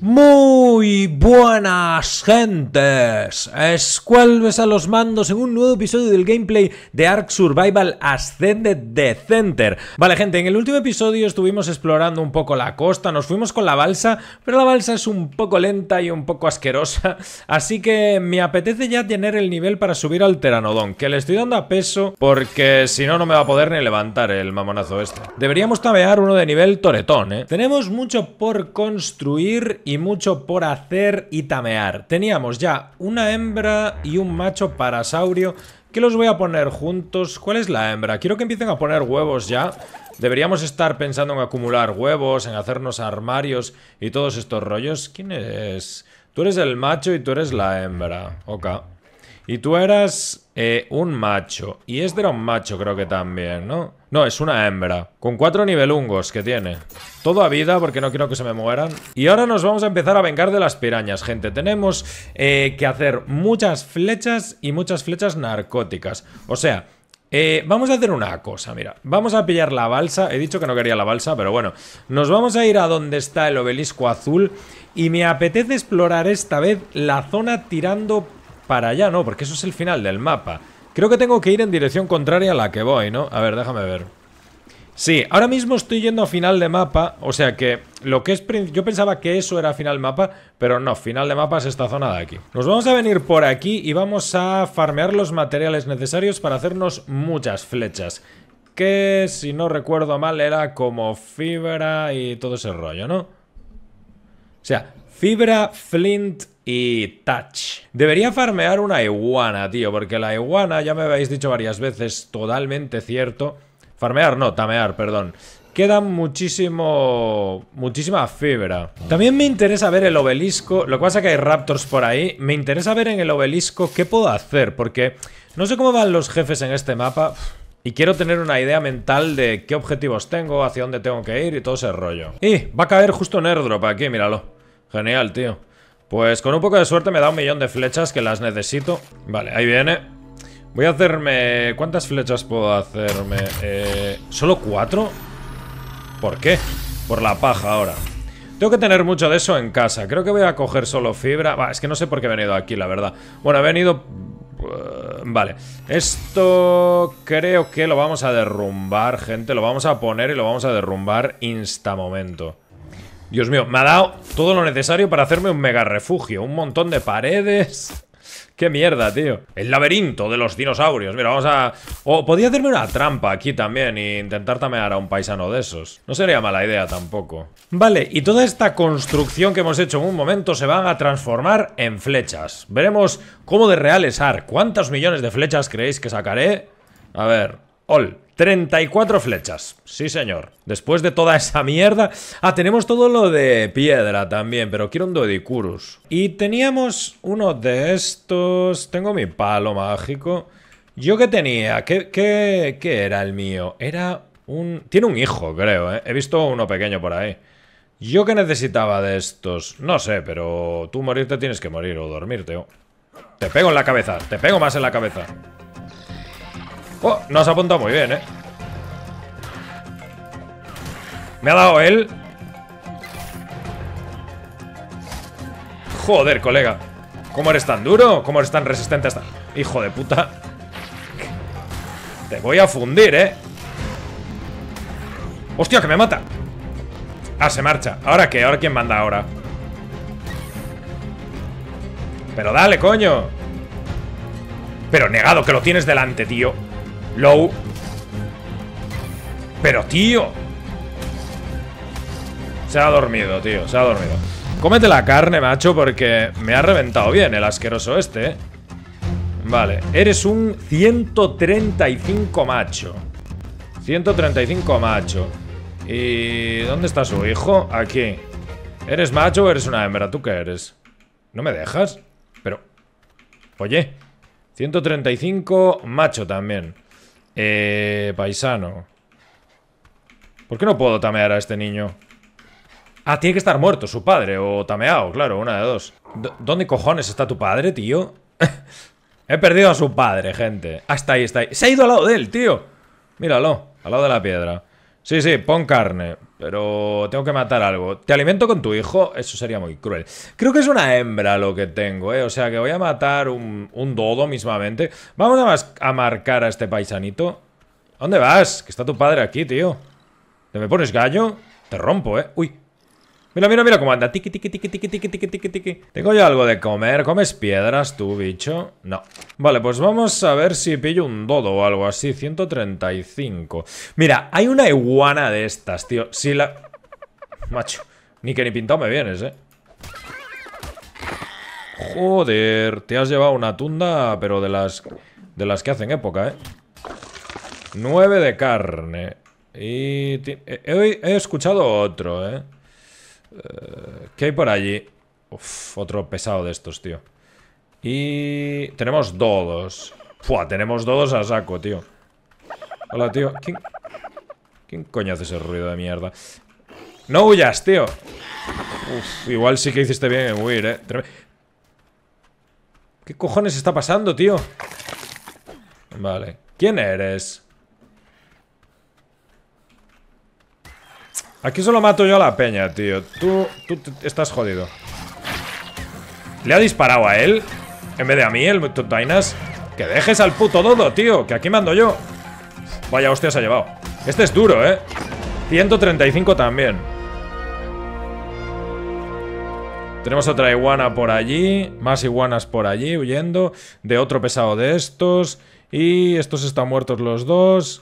Muy Muy buenas gentes, Escuelves a los mandos en un nuevo episodio del gameplay de Ark Survival Ascended Center, Vale gente, en el último episodio estuvimos explorando un poco la costa, nos fuimos con la balsa Pero la balsa es un poco lenta y un poco asquerosa Así que me apetece ya tener el nivel para subir al Teranodón Que le estoy dando a peso porque si no, no me va a poder ni levantar el mamonazo este Deberíamos tabear uno de nivel toretón, eh Tenemos mucho por construir y mucho por hacer y tamear. Teníamos ya una hembra y un macho parasaurio que los voy a poner juntos. ¿Cuál es la hembra? Quiero que empiecen a poner huevos ya. Deberíamos estar pensando en acumular huevos, en hacernos armarios y todos estos rollos. ¿Quién es? Tú eres el macho y tú eres la hembra. Ok. Y tú eras eh, un macho. Y este era un macho creo que también, ¿no? No, es una hembra. Con cuatro nivelungos que tiene. Todo a vida, porque no quiero que se me mueran. Y ahora nos vamos a empezar a vengar de las pirañas, gente. Tenemos eh, que hacer muchas flechas y muchas flechas narcóticas. O sea... Eh, vamos a hacer una cosa, mira Vamos a pillar la balsa, he dicho que no quería la balsa Pero bueno, nos vamos a ir a donde está el obelisco azul Y me apetece explorar esta vez la zona tirando para allá No, porque eso es el final del mapa Creo que tengo que ir en dirección contraria a la que voy, ¿no? A ver, déjame ver. Sí, ahora mismo estoy yendo a final de mapa, o sea que lo que es... Yo pensaba que eso era final mapa, pero no, final de mapa es esta zona de aquí. Nos vamos a venir por aquí y vamos a farmear los materiales necesarios para hacernos muchas flechas. Que, si no recuerdo mal, era como fibra y todo ese rollo, ¿no? O sea, fibra, flint, Touch. Debería farmear una iguana, tío, porque la iguana, ya me habéis dicho varias veces, totalmente cierto. Farmear, no, tamear, perdón. Queda muchísimo... muchísima fibra. También me interesa ver el obelisco, lo que pasa es que hay raptors por ahí. Me interesa ver en el obelisco qué puedo hacer, porque no sé cómo van los jefes en este mapa. Y quiero tener una idea mental de qué objetivos tengo, hacia dónde tengo que ir y todo ese rollo. Y va a caer justo un airdrop aquí, míralo. Genial, tío. Pues con un poco de suerte me da un millón de flechas que las necesito. Vale, ahí viene. Voy a hacerme... ¿Cuántas flechas puedo hacerme? Eh, ¿Solo cuatro? ¿Por qué? Por la paja ahora. Tengo que tener mucho de eso en casa. Creo que voy a coger solo fibra. es que no sé por qué he venido aquí, la verdad. Bueno, he venido... Eh, vale. Esto creo que lo vamos a derrumbar, gente. Lo vamos a poner y lo vamos a derrumbar insta momento. Dios mío, me ha dado todo lo necesario para hacerme un mega refugio. Un montón de paredes. ¡Qué mierda, tío! El laberinto de los dinosaurios. Mira, vamos a... O hacerme una trampa aquí también e intentar tamear a un paisano de esos. No sería mala idea tampoco. Vale, y toda esta construcción que hemos hecho en un momento se van a transformar en flechas. Veremos cómo de real AR. ¿Cuántos millones de flechas creéis que sacaré? A ver... All. 34 flechas, sí señor Después de toda esa mierda Ah, tenemos todo lo de piedra también Pero quiero un Dodicurus Y teníamos uno de estos Tengo mi palo mágico ¿Yo qué tenía? ¿Qué, era el mío? Era un... Tiene un hijo, creo, ¿eh? He visto uno pequeño por ahí ¿Yo qué necesitaba de estos? No sé, pero tú morirte tienes que morir O dormirte, oh, Te pego en la cabeza, te pego más en la cabeza Oh, nos ha apuntado muy bien, eh Me ha dado él Joder, colega ¿Cómo eres tan duro? ¿Cómo eres tan resistente hasta...? Hijo de puta Te voy a fundir, eh Hostia, que me mata Ah, se marcha ¿Ahora qué? ¿Ahora quién manda ahora? Pero dale, coño Pero negado que lo tienes delante, tío Low. Pero, tío. Se ha dormido, tío. Se ha dormido. Cómete la carne, macho, porque me ha reventado bien el asqueroso este. ¿eh? Vale. Eres un 135 macho. 135 macho. ¿Y dónde está su hijo? Aquí. ¿Eres macho o eres una hembra? ¿Tú qué eres? ¿No me dejas? Pero... Oye. 135 macho también. Eh, paisano. ¿Por qué no puedo tamear a este niño? Ah, tiene que estar muerto su padre o tameado, claro, una de dos. ¿Dónde cojones está tu padre, tío? He perdido a su padre, gente. Ah, está ahí, está ahí. Se ha ido al lado de él, tío. Míralo, al lado de la piedra. Sí, sí, pon carne. Pero tengo que matar algo. ¿Te alimento con tu hijo? Eso sería muy cruel. Creo que es una hembra lo que tengo, ¿eh? O sea, que voy a matar un, un dodo mismamente. Vamos a, a marcar a este paisanito. dónde vas? Que está tu padre aquí, tío. ¿Te me pones gallo? Te rompo, ¿eh? Uy, Mira, mira, mira cómo anda. Tiki, tiki, tiki, tiki, tiki, tiki, tiki, tiki. Tengo ya algo de comer. ¿Comes piedras tú, bicho? No. Vale, pues vamos a ver si pillo un dodo o algo así. 135. Mira, hay una iguana de estas, tío. Si la... Macho, ni que ni pintado me vienes, eh. Joder, te has llevado una tunda, pero de las... De las que hacen época, eh. Nueve de carne. Y... he escuchado otro, eh. Eh, ¿Qué hay por allí? Uf, otro pesado de estos, tío. Y... Tenemos dos, Fua, tenemos dos, a saco, tío. Hola, tío. ¿Quién... ¿Quién coño hace ese ruido de mierda? ¡No huyas, tío! igual sí que hiciste bien en huir, eh. ¿Qué cojones está pasando, tío? Vale. ¿Quién eres? Aquí solo mato yo a la peña, tío. Tú, tú estás jodido. Le ha disparado a él. En vez de a mí, el Tainas. Que dejes al puto dodo, tío. Que aquí mando yo. Vaya hostia se ha llevado. Este es duro, ¿eh? 135 también. Tenemos otra iguana por allí. Más iguanas por allí, huyendo. De otro pesado de estos. Y estos están muertos los dos.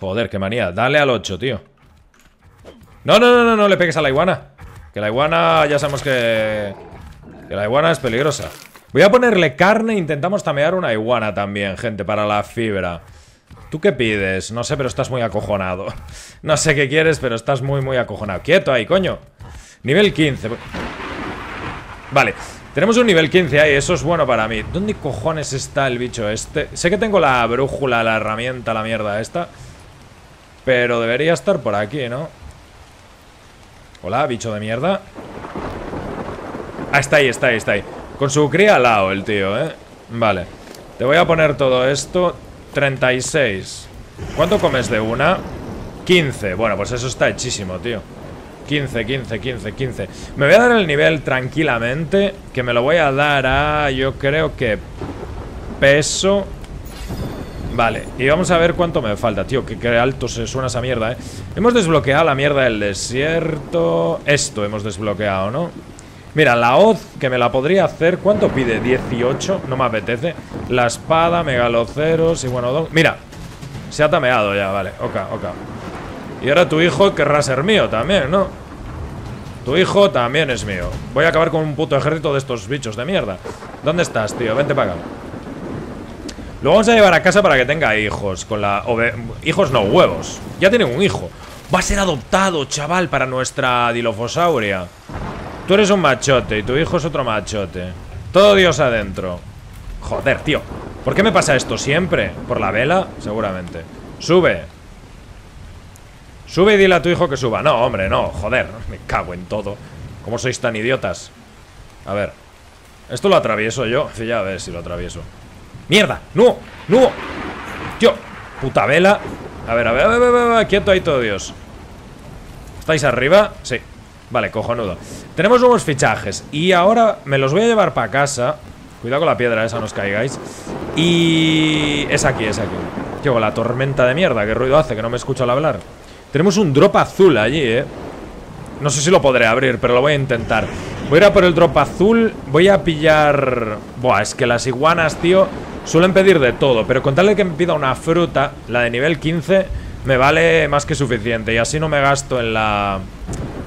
Joder, qué manía. Dale al 8, tío. No, no, no, no, no le pegues a la iguana. Que la iguana, ya sabemos que... Que la iguana es peligrosa. Voy a ponerle carne e intentamos tamear una iguana también, gente, para la fibra. ¿Tú qué pides? No sé, pero estás muy acojonado. No sé qué quieres, pero estás muy, muy acojonado. Quieto ahí, coño. Nivel 15. Vale. Tenemos un nivel 15 ahí, eso es bueno para mí. ¿Dónde cojones está el bicho este? Sé que tengo la brújula, la herramienta, la mierda esta. Pero debería estar por aquí, ¿no? Hola, bicho de mierda Ah, está ahí, está ahí, está ahí Con su cría al lado el tío, eh Vale Te voy a poner todo esto 36 ¿Cuánto comes de una? 15 Bueno, pues eso está hechísimo, tío 15, 15, 15, 15 Me voy a dar el nivel tranquilamente Que me lo voy a dar a... Yo creo que... Peso Vale, y vamos a ver cuánto me falta, tío que, alto se suena esa mierda, eh Hemos desbloqueado la mierda del desierto Esto hemos desbloqueado, ¿no? Mira, la hoz, que me la podría hacer ¿Cuánto pide? 18, no me apetece La espada, megaloceros y bueno don... Mira, se ha tameado ya, vale Oka, oka Y ahora tu hijo querrá ser mío también, ¿no? Tu hijo también es mío Voy a acabar con un puto ejército de estos bichos de mierda ¿Dónde estás, tío? Vente para acá lo vamos a llevar a casa para que tenga hijos Con la... Hijos no, huevos Ya tienen un hijo Va a ser adoptado, chaval, para nuestra Dilofosauria Tú eres un machote y tu hijo es otro machote Todo Dios adentro Joder, tío ¿Por qué me pasa esto siempre? ¿Por la vela? Seguramente Sube Sube y dile a tu hijo que suba No, hombre, no, joder Me cago en todo ¿Cómo sois tan idiotas? A ver Esto lo atravieso yo Ya ver si lo atravieso ¡Mierda! ¡No! ¡No! ¡Tío! ¡Puta vela! A ver, a ver, a ver, a ver, quieto ahí todo Dios ¿Estáis arriba? Sí Vale, cojonudo Tenemos nuevos fichajes Y ahora me los voy a llevar para casa Cuidado con la piedra esa, no os caigáis Y... es aquí, es aquí Tío, la tormenta de mierda, qué ruido hace Que no me escucho al hablar Tenemos un drop azul allí, eh No sé si lo podré abrir, pero lo voy a intentar Voy a ir a por el drop azul. Voy a pillar... Buah, es que las iguanas, tío, suelen pedir de todo. Pero con tal de que me pida una fruta, la de nivel 15, me vale más que suficiente. Y así no me gasto en la...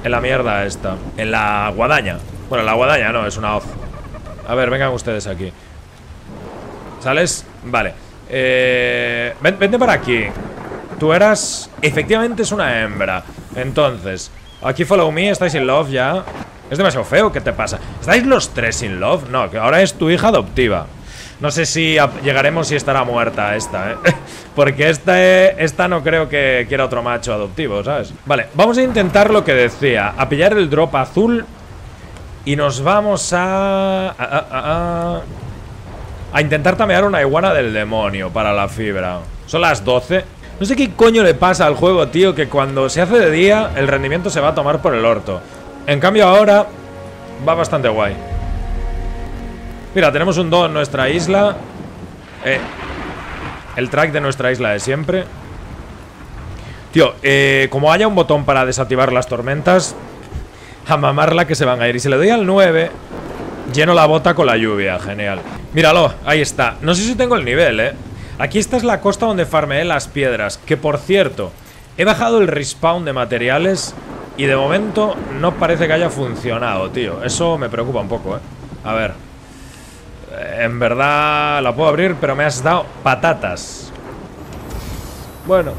En la mierda esta. En la guadaña. Bueno, la guadaña no, es una off A ver, vengan ustedes aquí. ¿Sales? Vale. Eh, vente para aquí. Tú eras... Efectivamente es una hembra. Entonces... Aquí follow me, estáis en love ya es demasiado feo, ¿qué te pasa? ¿Estáis los tres in love? No, que ahora es tu hija adoptiva No sé si llegaremos y estará muerta esta, ¿eh? Porque esta, eh, esta no creo que quiera otro macho adoptivo, ¿sabes? Vale, vamos a intentar lo que decía A pillar el drop azul Y nos vamos a... A, a, a intentar tamear una iguana del demonio para la fibra Son las 12 No sé qué coño le pasa al juego, tío Que cuando se hace de día El rendimiento se va a tomar por el orto en cambio ahora va bastante guay. Mira, tenemos un 2 en nuestra isla. Eh, el track de nuestra isla de siempre. Tío, eh, como haya un botón para desactivar las tormentas, a mamarla que se van a ir. Y si le doy al 9, lleno la bota con la lluvia. Genial. Míralo, ahí está. No sé si tengo el nivel, ¿eh? Aquí esta es la costa donde farmeé las piedras. Que, por cierto, he bajado el respawn de materiales y de momento no parece que haya funcionado, tío. Eso me preocupa un poco, ¿eh? A ver. En verdad la puedo abrir, pero me has dado patatas. Bueno.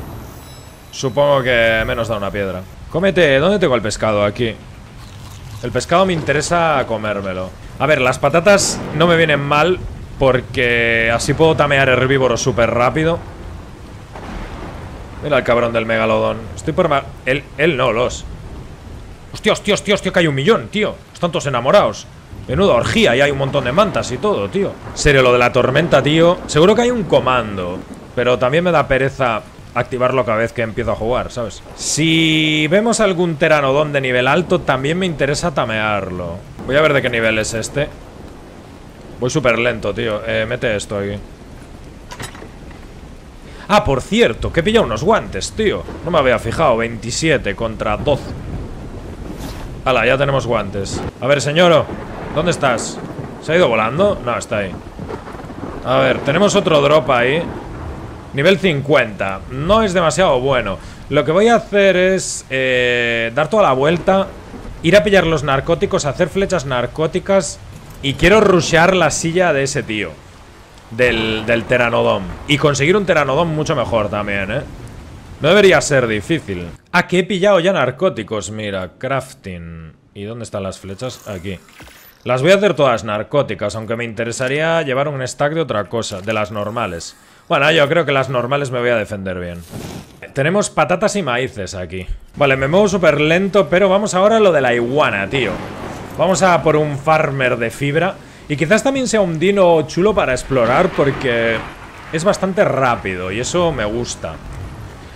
Supongo que menos da una piedra. Cómete, ¿dónde tengo el pescado? Aquí. El pescado me interesa comérmelo. A ver, las patatas no me vienen mal porque así puedo tamear herbívoros súper rápido. Mira el cabrón del megalodón. Estoy por... Él, él no, los. Tío, tío, tío, tío, que hay un millón, tío Están todos enamorados Menuda orgía, y hay un montón de mantas y todo, tío Serio, lo de la tormenta, tío Seguro que hay un comando Pero también me da pereza activarlo cada vez que empiezo a jugar, ¿sabes? Si vemos algún teranodón de nivel alto También me interesa tamearlo Voy a ver de qué nivel es este Voy súper lento, tío eh, Mete esto aquí Ah, por cierto, que he pillado unos guantes, tío No me había fijado, 27 contra 12 Hala, ya tenemos guantes. A ver, señor, ¿dónde estás? ¿Se ha ido volando? No, está ahí. A ver, tenemos otro drop ahí. Nivel 50. No es demasiado bueno. Lo que voy a hacer es eh, dar toda la vuelta, ir a pillar los narcóticos, hacer flechas narcóticas y quiero rushear la silla de ese tío. Del, del Y conseguir un Teranodón mucho mejor también, ¿eh? No debería ser difícil. Ah, que he pillado ya narcóticos, mira. Crafting. ¿Y dónde están las flechas? Aquí. Las voy a hacer todas narcóticas, aunque me interesaría llevar un stack de otra cosa, de las normales. Bueno, yo creo que las normales me voy a defender bien. Tenemos patatas y maíces aquí. Vale, me muevo súper lento, pero vamos ahora a lo de la iguana, tío. Vamos a por un farmer de fibra. Y quizás también sea un dino chulo para explorar porque es bastante rápido y eso me gusta.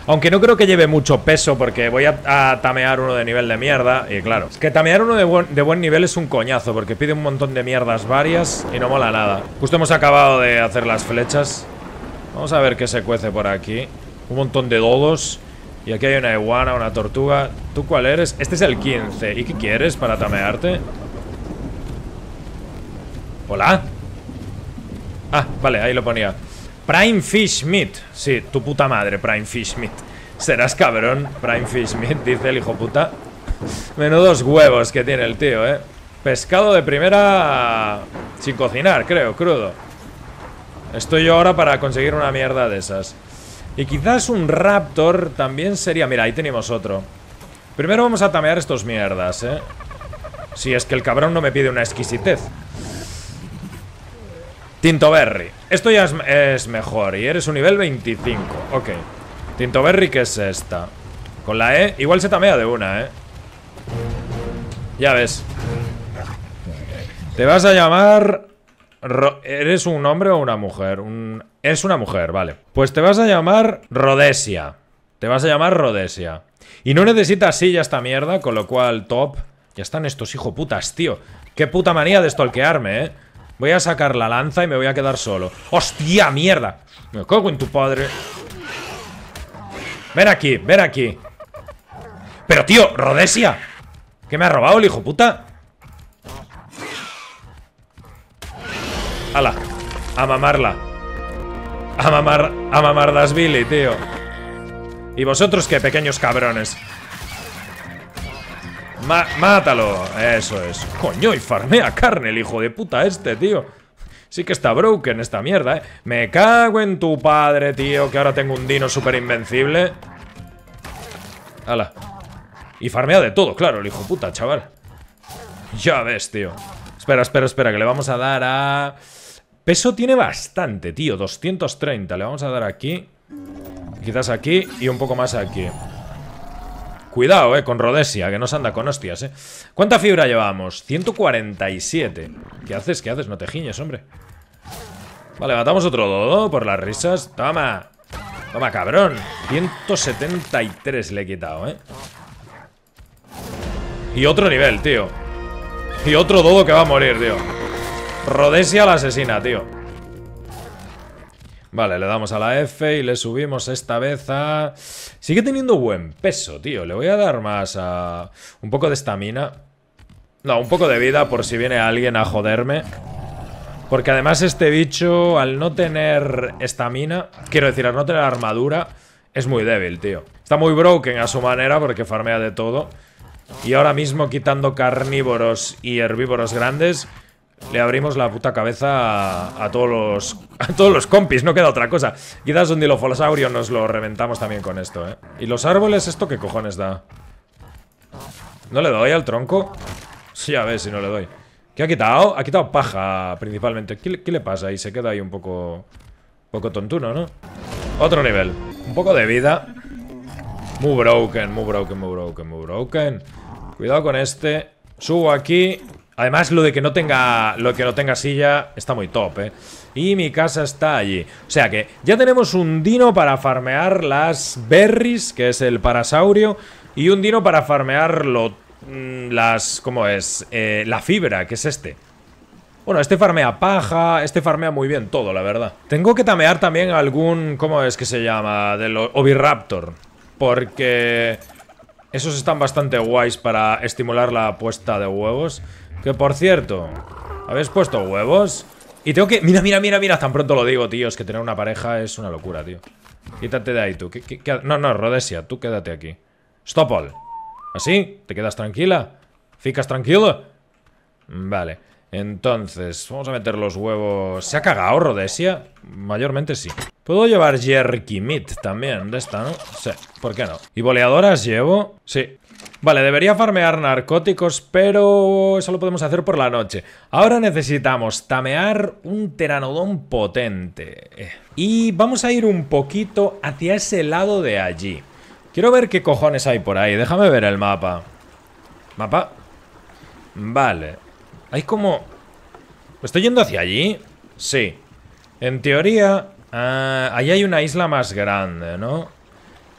Aunque no creo que lleve mucho peso porque voy a, tamear uno de nivel de mierda. Y claro, es que tamear uno de buen, de buen nivel es un coñazo porque pide un montón de mierdas varias y no mola nada. Justo hemos acabado de hacer las flechas. Vamos a ver qué se cuece por aquí. Un montón de dodos. Y aquí hay una iguana, una tortuga. ¿Tú cuál eres? Este es el 15. ¿Y qué quieres para tamearte? ¿Hola? Ah, vale, ahí lo ponía. Prime Fish Meat. Sí, tu puta madre, Prime Fish Meat. Serás cabrón, Prime Fish Meat, dice el hijo puta. Menudos huevos que tiene el tío, eh. Pescado de primera sin cocinar, creo, crudo. Estoy yo ahora para conseguir una mierda de esas. Y quizás un Raptor también sería... Mira, ahí tenemos otro. Primero vamos a tamear estos mierdas, ¿eh? Si es que el cabrón no me pide una exquisitez. Tintoberry. Esto ya es, mejor. Y eres un nivel 25. Ok. Tintoberry, ¿qué es esta? Con la E. Igual se tamea de una, ¿eh? Ya ves. Te vas a llamar... ¿Eres un hombre o una mujer? Es una mujer, vale. Pues te vas a llamar Rodesia. Te vas a llamar Rodesia. Y no necesitas silla esta mierda, con lo cual, top. Ya están estos putas, tío. Qué puta manía de stalkearme, ¿eh? Voy a sacar la lanza y me voy a quedar solo. ¡Hostia, mierda! Me cago en tu padre. Ven aquí, ven aquí. Pero, tío, Rodesia. ¿Qué me ha robado el hijo puta? ¡Hala! A mamarla. A mamar... A mamar das Billy, tío. ¿Y vosotros qué, pequeños cabrones? ¡Mátalo! Eso es. Coño, y farmea carne el hijo de puta este, tío. Sí que está broken esta mierda, ¿eh? Me cago en tu padre, tío, que ahora tengo un dino súper invencible. Hala. Y farmea de todo, claro, el hijo puta, chaval. Ya ves, tío. Espera, espera, espera, que le vamos a dar a... Peso tiene bastante, tío. 230. Le vamos a dar aquí. Quizás aquí y un poco más aquí. Cuidado, eh, con Rodesia, que nos anda con hostias, eh. ¿Cuánta fibra llevamos? 147. ¿Qué haces? ¿Qué haces? No te giñes, hombre. Vale, matamos otro dodo por las risas. Toma. Toma, cabrón. 173 le he quitado, eh. Y otro nivel, tío. Y otro dodo que va a morir, tío. Rhodesia la asesina, tío. Vale, le damos a la F y le subimos esta vez a... Sigue teniendo buen peso, tío. Le voy a dar más a... Un poco de estamina. No, un poco de vida por si viene alguien a joderme. Porque además este bicho, al no tener estamina... Quiero decir, al no tener armadura, es muy débil, tío. Está muy broken a su manera porque farmea de todo. Y ahora mismo quitando carnívoros y herbívoros grandes le abrimos la puta cabeza a, todos los a todos los compis, no queda otra cosa. Quizás un dilofolosaurio nos lo reventamos también con esto, ¿eh? ¿Y los árboles esto qué cojones da? ¿No le doy al tronco? Sí, a ver si no le doy. ¿Qué ha quitado? Ha quitado paja, principalmente. ¿Qué, le pasa Y Se queda ahí un poco... poco tontuno, ¿no? Otro nivel. Un poco de vida. Muy broken, muy broken, muy broken, muy broken. Cuidado con este. Subo aquí Además, lo de que no tenga, lo que no tenga silla está muy top, ¿eh? Y mi casa está allí. O sea que ya tenemos un dino para farmear las berries, que es el parasaurio, y un dino para farmear lo, mm, las... ¿Cómo es? Eh, la fibra, que es este. Bueno, este farmea paja, este farmea muy bien todo, la verdad. Tengo que tamear también algún... ¿Cómo es que se llama? Del Oviraptor. Porque... Esos están bastante guays para estimular la puesta de huevos. Que por cierto, ¿habéis puesto huevos? Y tengo que... Mira, mira, mira, mira, tan pronto lo digo, tío Es que tener una pareja es una locura, tío Quítate de ahí, tú No, no, Rodesia, tú quédate aquí Stop all ¿Así? ¿Te quedas tranquila? ¿Ficas tranquilo? Vale Entonces, vamos a meter los huevos ¿Se ha cagado Rodesia? Mayormente sí Puedo llevar jerky meat también de esta, ¿no? Sí, ¿por qué no? ¿Y boleadoras llevo? Sí Vale, debería farmear narcóticos, pero eso lo podemos hacer por la noche. Ahora necesitamos tamear un teranodón potente. Y vamos a ir un poquito hacia ese lado de allí. Quiero ver qué cojones hay por ahí. Déjame ver el mapa. ¿Mapa? Vale. Hay como... ¿Estoy yendo hacia allí? Sí. En teoría... Ah, ahí hay una isla más grande, ¿no?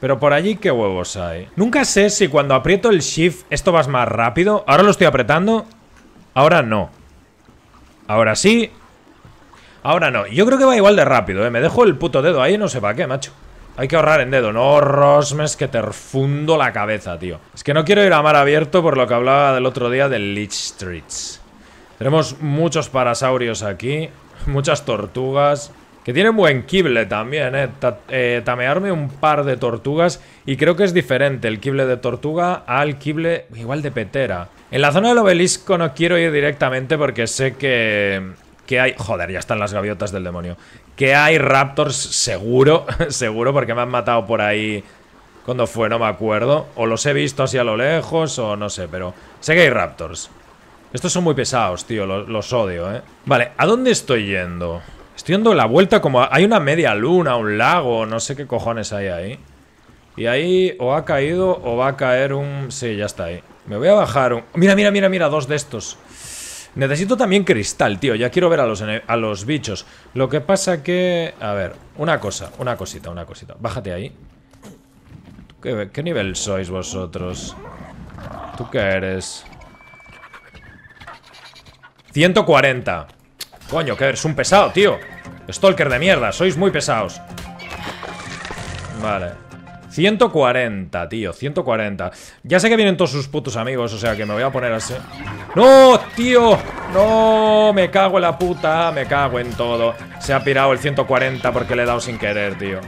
Pero por allí qué huevos hay. Nunca sé si cuando aprieto el shift esto va más rápido. Ahora lo estoy apretando. Ahora no. Ahora sí. Ahora no. Yo creo que va igual de rápido, ¿eh? Me dejo el puto dedo ahí no sé para qué, macho. Hay que ahorrar en dedo. No, Rosmes, que te fundo la cabeza, tío. Es que no quiero ir a mar abierto por lo que hablaba del otro día del Leech Streets. Tenemos muchos parasaurios aquí. Muchas tortugas. Que tiene buen kible también, eh. eh. Tamearme un par de tortugas. Y creo que es diferente el kible de tortuga al kible igual de petera. En la zona del obelisco no quiero ir directamente porque sé que... Que hay... Joder, ya están las gaviotas del demonio. Que hay raptors seguro, seguro, porque me han matado por ahí... Cuando fue, no me acuerdo. O los he visto así a lo lejos, o no sé, pero... Sé que hay raptors. Estos son muy pesados, tío. Los, los odio, eh. Vale, ¿a dónde estoy yendo? Estoy dando la vuelta como... Hay una media luna, un lago, no sé qué cojones hay ahí. Y ahí o ha caído o va a caer un... Sí, ya está ahí. Me voy a bajar un... Mira, mira, mira, mira, dos de estos. Necesito también cristal, tío. Ya quiero ver a los, a los bichos. Lo que pasa que... A ver, una cosa, una cosita, una cosita. Bájate ahí. ¿Qué, qué nivel sois vosotros? ¿Tú qué eres? 140. Coño, que eres un pesado, tío. Stalker de mierda, sois muy pesados. Vale. 140, tío, 140 Ya sé que vienen todos sus putos amigos O sea que me voy a poner así ¡No, tío! ¡No! Me cago en la puta, me cago en todo Se ha pirado el 140 porque le he dado sin querer, tío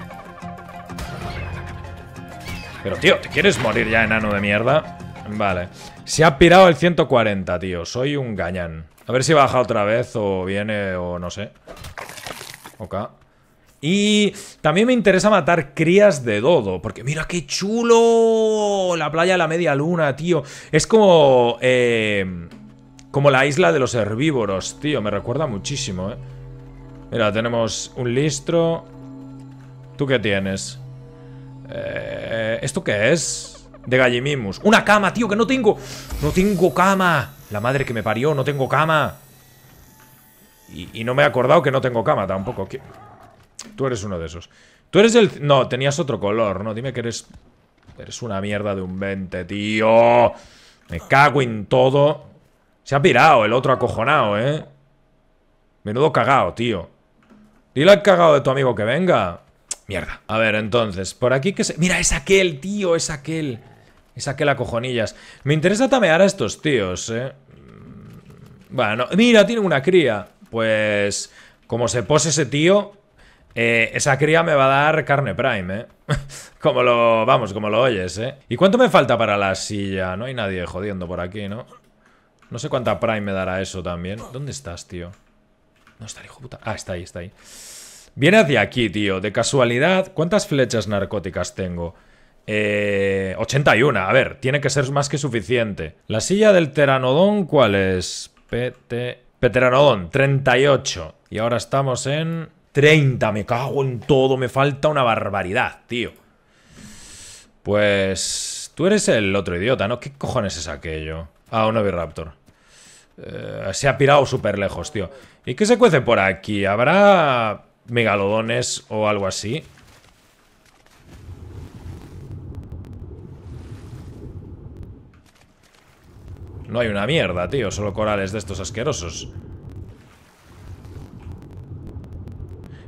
Pero, tío, ¿te quieres morir ya, enano de mierda? Vale Se ha pirado el 140, tío Soy un gañán A ver si baja otra vez o viene o no sé Ok. Y también me interesa matar crías de dodo, porque mira qué chulo la playa de la media luna, tío. Es como... Eh, como la isla de los herbívoros, tío. Me recuerda muchísimo, eh. Mira, tenemos un listro. ¿Tú qué tienes? Eh, ¿Esto qué es? De gallimimus. ¡Una cama, tío! ¡Que no tengo! ¡No tengo cama! La madre que me parió, no tengo cama. Y, no me he acordado que no tengo cama tampoco. Tú eres uno de esos. Tú eres el... No, tenías otro color, ¿no? Dime que eres... Eres una mierda de un 20, tío. Me cago en todo. Se ha pirado el otro acojonado, ¿eh? Menudo cagao, tío. Dile al cagao de tu amigo que venga. Mierda. A ver, entonces, por aquí que se... Mira, es aquel, tío, es aquel. Es aquel a cojonillas Me interesa tamear a estos tíos, ¿eh? Bueno, mira, tiene una cría. Pues como se pose ese tío, eh, esa cría me va a dar carne prime, ¿eh? como lo, vamos, como lo oyes, ¿eh? ¿Y cuánto me falta para la silla? No hay nadie jodiendo por aquí, ¿no? No sé cuánta prime me dará eso también. ¿Dónde estás, tío? No está el hijo puta. Ah, está ahí, está ahí. Viene hacia aquí, tío. De casualidad, ¿cuántas flechas narcóticas tengo? Eh, 81. A ver, tiene que ser más que suficiente. La silla del teranodón, ¿cuál es? PT... Pteranodon, 38. Y ahora estamos en 30. Me cago en todo. Me falta una barbaridad, tío. Pues... Tú eres el otro idiota, ¿no? ¿Qué cojones es aquello? Ah, un Oviraptor. raptor eh, se ha pirado súper lejos, tío. ¿Y qué se cuece por aquí? ¿Habrá megalodones o algo así? No hay una mierda, tío. Solo corales de estos asquerosos.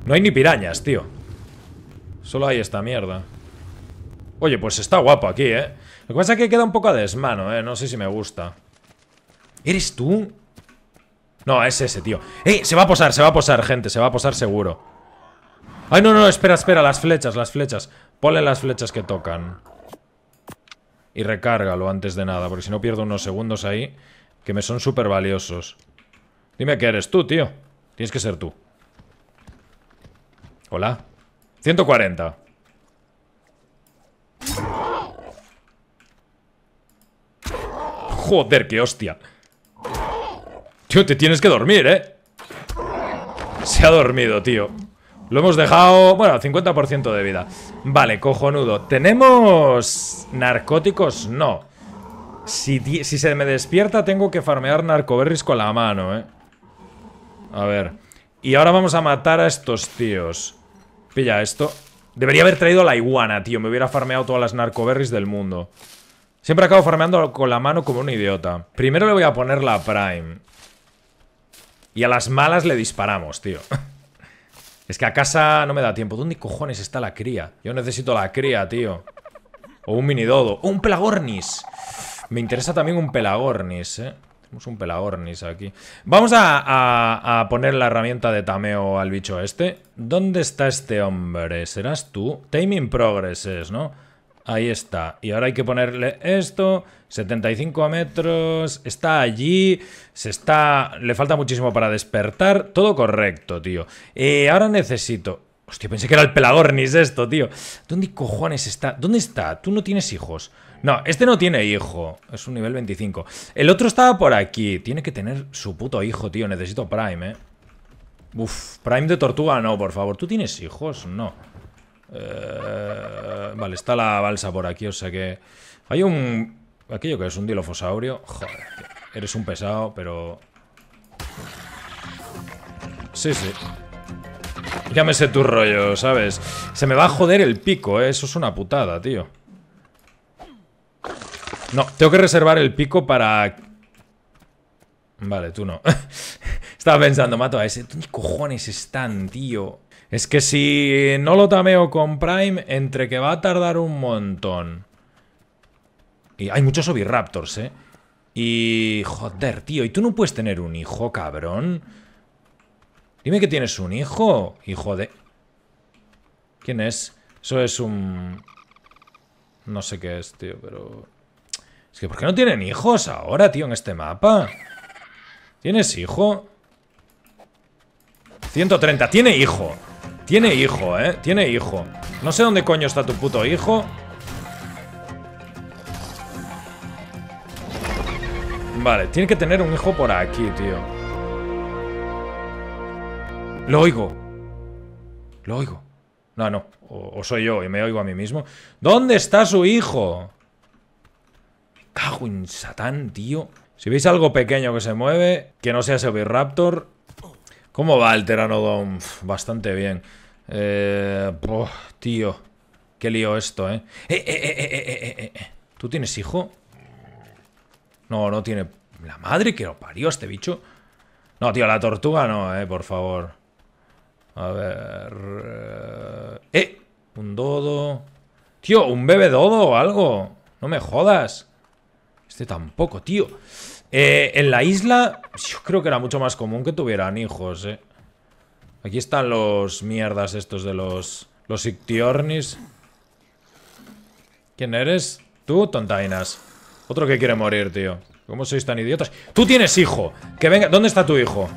No hay ni pirañas, tío. Solo hay esta mierda. Oye, pues está guapo aquí, ¿eh? Lo que pasa es que queda un poco a desmano, ¿eh? No sé si me gusta. ¿Eres tú? No, es ese, tío. ¡Eh! Se va a posar, se va a posar, gente. Se va a posar seguro. ¡Ay, no, no! Espera, espera. Las flechas, las flechas. Ponle las flechas que tocan y recárgalo antes de nada, porque si no pierdo unos segundos ahí que me son súper valiosos. Dime que eres tú, tío. Tienes que ser tú. Hola. 140. Joder, qué hostia. Tío, te tienes que dormir, ¿eh? Se ha dormido, tío. Lo hemos dejado, bueno, 50% de vida. Vale, cojonudo. ¿Tenemos narcóticos? No. Si, se me despierta, tengo que farmear narcoberries con la mano, ¿eh? A ver. Y ahora vamos a matar a estos tíos. Pilla esto. Debería haber traído la iguana, tío. Me hubiera farmeado todas las narcoberries del mundo. Siempre acabo farmeando con la mano como un idiota. Primero le voy a poner la Prime. Y a las malas le disparamos, tío. Es que a casa no me da tiempo. ¿Dónde cojones está la cría? Yo necesito la cría, tío. O un minidodo. O un pelagornis. Me interesa también un pelagornis, eh. Tenemos un pelagornis aquí. Vamos a, a, poner la herramienta de tameo al bicho este. ¿Dónde está este hombre? ¿Serás tú? Taming progresses, ¿no? Ahí está. Y ahora hay que ponerle esto. 75 metros. Está allí. Se está. Le falta muchísimo para despertar. Todo correcto, tío. Eh, ahora necesito. Hostia, pensé que era el pelagornis esto, tío. ¿Dónde cojones está? ¿Dónde está? Tú no tienes hijos. No, este no tiene hijo. Es un nivel 25. El otro estaba por aquí. Tiene que tener su puto hijo, tío. Necesito Prime, eh. Uf, Prime de tortuga no, por favor. ¿Tú tienes hijos? No. Eh, vale, está la balsa por aquí, o sea que... Hay un... Aquello que es un dilofosaurio. Joder, eres un pesado, pero... Sí, sí. Llámese tu rollo, ¿sabes? Se me va a joder el pico, ¿eh? Eso es una putada, tío. No, tengo que reservar el pico para... Vale, tú no. Estaba pensando, mato a ese. ¿Dónde cojones están, tío? Es que si no lo tameo con Prime, entre que va a tardar un montón. Y hay muchos Oviraptors, ¿eh? Y... Joder, tío, ¿y tú no puedes tener un hijo, cabrón? Dime que tienes un hijo, hijo de... ¿Quién es? Eso es un... No sé qué es, tío, pero... Es que ¿por qué no tienen hijos ahora, tío, en este mapa? ¿Tienes hijo? 130, tiene hijo tiene hijo, ¿eh? Tiene hijo. No sé dónde coño está tu puto hijo. Vale, tiene que tener un hijo por aquí, tío. Lo oigo. Lo oigo. No, no. O, soy yo y me oigo a mí mismo. ¿Dónde está su hijo? Cago en Satán, tío. Si veis algo pequeño que se mueve, que no sea ese Raptor, ¿Cómo va el Teranodon? Bastante bien. Eh, oh, tío, qué lío esto, ¿eh? Eh eh, ¿eh? eh, eh ¿Tú tienes hijo? No, no tiene... La madre que lo parió este bicho. No, tío, la tortuga no, eh, por favor. A ver... ¡Eh! Un dodo... Tío, un bebé dodo o algo. No me jodas. Este tampoco, tío. Eh, en la isla, yo creo que era mucho más común que tuvieran hijos, eh. Aquí están los mierdas estos de los... Los ictiornis. ¿Quién eres? Tú, tontainas. Otro que quiere morir, tío. ¿Cómo sois tan idiotas? ¡Tú tienes hijo! Que venga... ¿Dónde está tu hijo?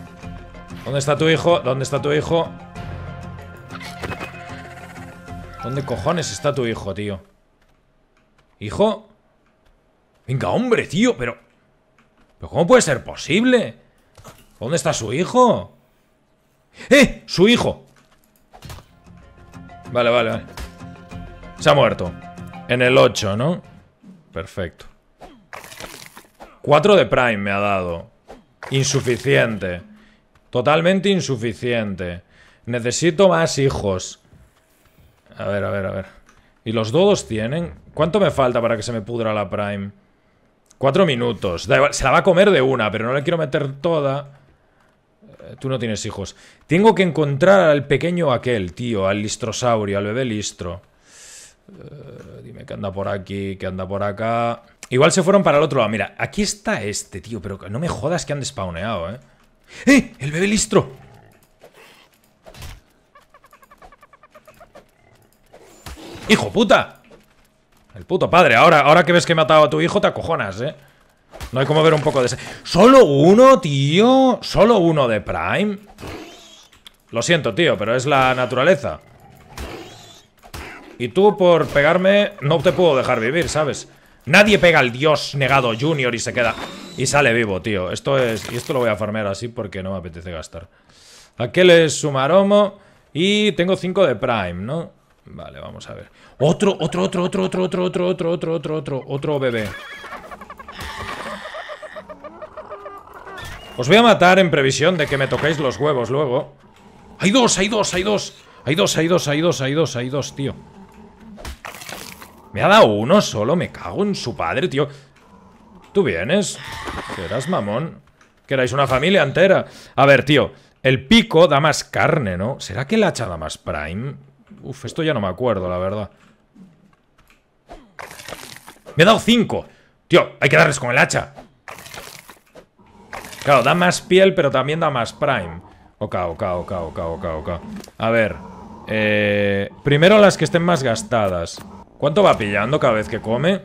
¿Dónde está tu hijo? ¿Dónde está tu hijo? ¿Dónde cojones está tu hijo, tío? ¿Hijo? Venga, hombre, tío, pero... ¿Pero cómo puede ser posible? ¿Dónde está su hijo? ¡Eh! ¡Su hijo! Vale, vale, vale. Se ha muerto. En el 8, ¿no? Perfecto. 4 de Prime me ha dado. Insuficiente. Totalmente insuficiente. Necesito más hijos. A ver, a ver, a ver. ¿Y los dodos tienen? ¿Cuánto me falta para que se me pudra la Prime? Cuatro minutos. Da igual, se la va a comer de una, pero no la quiero meter toda. Eh, tú no tienes hijos. Tengo que encontrar al pequeño aquel, tío, al listrosaurio, al bebé listro. Eh, dime que anda por aquí, que anda por acá. Igual se fueron para el otro lado. Mira, aquí está este, tío, pero no me jodas que han despawneado, ¿eh? ¡Eh! ¡El bebé listro! ¡Hijo puta! El puto padre. Ahora, ahora que ves que he matado a tu hijo, te acojonas, ¿eh? No hay como ver un poco de... Ese. ¿Solo uno, tío? ¿Solo uno de Prime? Lo siento, tío, pero es la naturaleza. Y tú, por pegarme, no te puedo dejar vivir, ¿sabes? Nadie pega al dios negado Junior y se queda... Y sale vivo, tío. Esto es... Y esto lo voy a farmear así porque no me apetece gastar. Aquel es Sumaromo. Y tengo cinco de Prime, ¿no? Vale, vamos a ver. Otro, otro, otro, otro, otro, otro, otro, otro, otro, otro, otro, otro bebé. Os voy a matar en previsión de que me toquéis los huevos luego. Hay dos, hay dos, hay dos. Hay dos, hay dos, hay dos, hay dos, hay dos, tío. Me ha dado uno solo, me cago en su padre, tío. Tú vienes. Serás mamón. Que una familia entera. A ver, tío. El pico da más carne, ¿no? ¿Será que el hacha da más prime? Uf, esto ya no me acuerdo, la verdad. Me ha dado 5. Tío, hay que darles con el hacha. Claro, da más piel, pero también da más prime. Ok, ok, ok, ok, ok, ok. A ver. Eh, primero las que estén más gastadas. ¿Cuánto va pillando cada vez que come?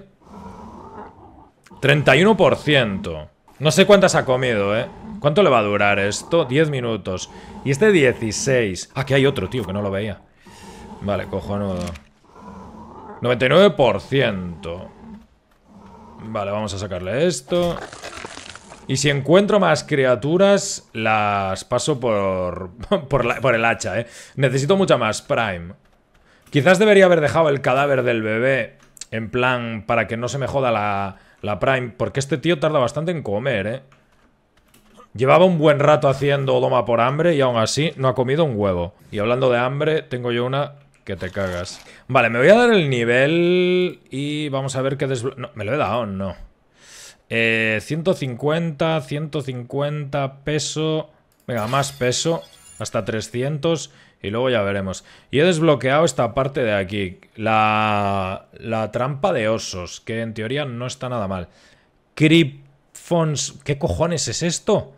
31%. No sé cuántas ha comido, ¿eh? ¿Cuánto le va a durar esto? 10 minutos. Y este 16. Ah, que hay otro, tío, que no lo veía. Vale, cojonudo. 99%. Vale, vamos a sacarle esto. Y si encuentro más criaturas, las paso por, por, el hacha, ¿eh? Necesito mucha más, Prime. Quizás debería haber dejado el cadáver del bebé en plan para que no se me joda la, la Prime. Porque este tío tarda bastante en comer, ¿eh? Llevaba un buen rato haciendo doma por hambre y aún así no ha comido un huevo. Y hablando de hambre, tengo yo una que te cagas. Vale, me voy a dar el nivel y vamos a ver qué desbloqueo. No, me lo he dado, no. Eh, 150, 150, peso... Venga, más peso, hasta 300 y luego ya veremos. Y he desbloqueado esta parte de aquí, la, la trampa de osos, que en teoría no está nada mal. Cripfons... ¿Qué cojones es esto?